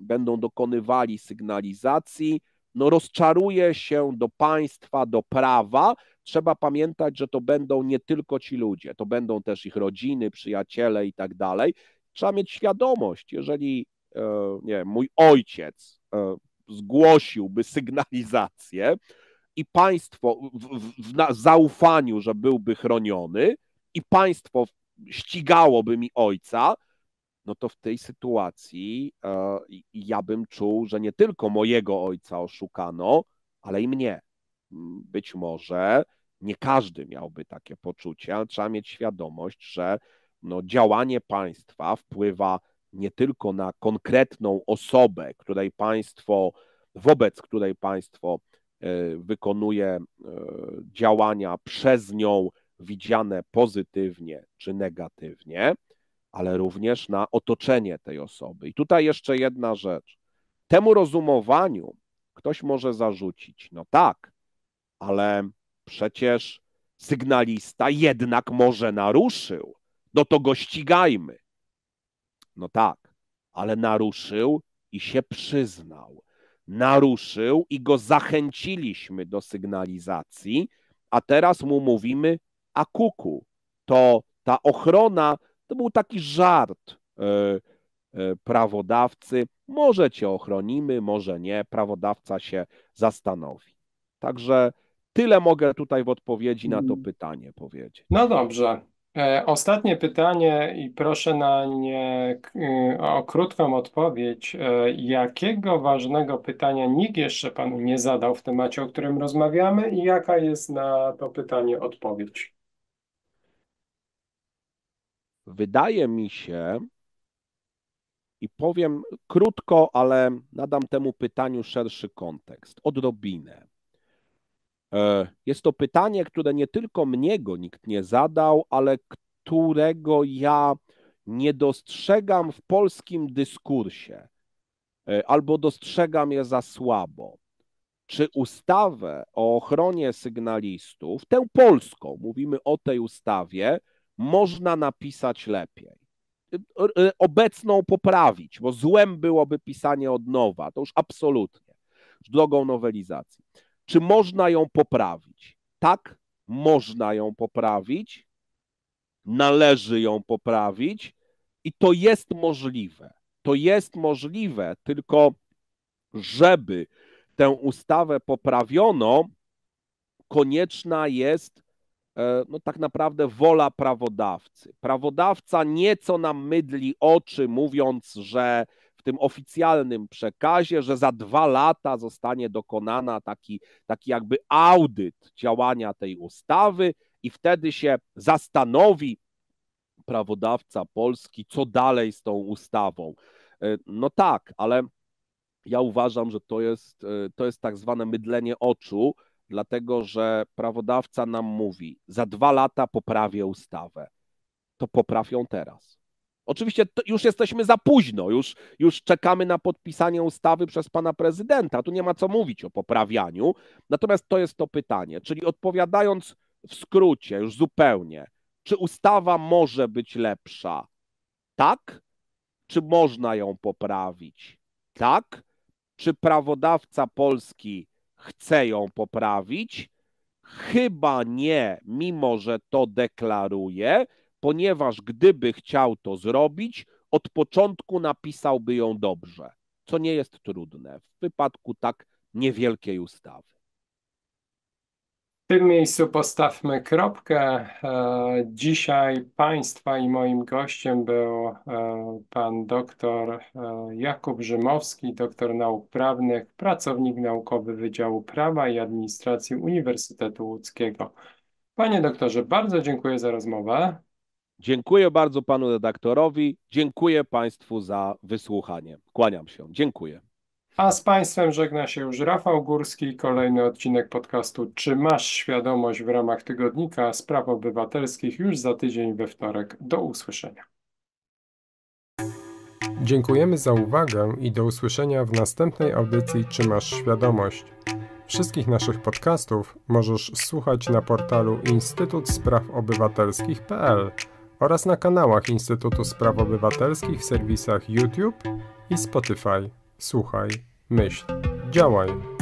będą dokonywali sygnalizacji, no rozczaruje się do państwa, do prawa. Trzeba pamiętać, że to będą nie tylko ci ludzie, to będą też ich rodziny, przyjaciele i tak dalej trzeba mieć świadomość, jeżeli e, nie wiem, mój ojciec e, zgłosiłby sygnalizację i państwo w, w, w zaufaniu, że byłby chroniony i państwo ścigałoby mi ojca, no to w tej sytuacji e, ja bym czuł, że nie tylko mojego ojca oszukano, ale i mnie. Być może nie każdy miałby takie poczucie, ale trzeba mieć świadomość, że no, działanie państwa wpływa nie tylko na konkretną osobę, której państwo, wobec której państwo e, wykonuje e, działania przez nią widziane pozytywnie czy negatywnie, ale również na otoczenie tej osoby. I tutaj jeszcze jedna rzecz. Temu rozumowaniu ktoś może zarzucić, no tak, ale przecież sygnalista jednak może naruszył no to go ścigajmy. No tak, ale naruszył i się przyznał. Naruszył i go zachęciliśmy do sygnalizacji, a teraz mu mówimy, a kuku, to ta ochrona to był taki żart yy, yy, prawodawcy. Może cię ochronimy, może nie. Prawodawca się zastanowi. Także tyle mogę tutaj w odpowiedzi na to mm. pytanie powiedzieć. No dobrze. E, ostatnie pytanie i proszę na nie y, o krótką odpowiedź. E, jakiego ważnego pytania nikt jeszcze panu nie zadał w temacie, o którym rozmawiamy i jaka jest na to pytanie odpowiedź? Wydaje mi się i powiem krótko, ale nadam temu pytaniu szerszy kontekst, odrobinę E, jest to pytanie, które nie tylko mnie go nikt nie zadał, ale którego ja nie dostrzegam w polskim dyskursie, e, albo dostrzegam je za słabo. Czy ustawę o ochronie sygnalistów, tę polską, mówimy o tej ustawie, można napisać lepiej? E, obecną poprawić, bo złym byłoby pisanie od nowa, to już absolutnie, drogą nowelizacji. Czy można ją poprawić? Tak, można ją poprawić, należy ją poprawić i to jest możliwe. To jest możliwe, tylko żeby tę ustawę poprawiono, konieczna jest e, no, tak naprawdę wola prawodawcy. Prawodawca nieco nam mydli oczy, mówiąc, że tym oficjalnym przekazie, że za dwa lata zostanie dokonana taki, taki jakby audyt działania tej ustawy i wtedy się zastanowi prawodawca polski, co dalej z tą ustawą. E, no tak, ale ja uważam, że to jest, e, to jest tak zwane mydlenie oczu, dlatego że prawodawca nam mówi, za dwa lata poprawię ustawę. To poprawią teraz. Oczywiście już jesteśmy za późno, już, już czekamy na podpisanie ustawy przez pana prezydenta. Tu nie ma co mówić o poprawianiu. Natomiast to jest to pytanie, czyli odpowiadając w skrócie, już zupełnie, czy ustawa może być lepsza? Tak? Czy można ją poprawić? Tak? Czy prawodawca polski chce ją poprawić? Chyba nie, mimo że to deklaruje ponieważ gdyby chciał to zrobić, od początku napisałby ją dobrze, co nie jest trudne w wypadku tak niewielkiej ustawy. W tym miejscu postawmy kropkę. E, dzisiaj Państwa i moim gościem był e, pan doktor e, Jakub Rzymowski, doktor nauk prawnych, pracownik naukowy Wydziału Prawa i Administracji Uniwersytetu Łódzkiego. Panie doktorze, bardzo dziękuję za rozmowę. Dziękuję bardzo panu redaktorowi. Dziękuję państwu za wysłuchanie. Kłaniam się. Dziękuję. A z Państwem żegna się już Rafał Górski. Kolejny odcinek podcastu Czy masz świadomość w ramach tygodnika spraw obywatelskich już za tydzień we wtorek. Do usłyszenia. Dziękujemy za uwagę i do usłyszenia w następnej audycji Czy masz świadomość? Wszystkich naszych podcastów możesz słuchać na portalu Instytut Spraw Obywatelskich.pl oraz na kanałach Instytutu Spraw Obywatelskich w serwisach YouTube i Spotify. Słuchaj, myśl, działaj.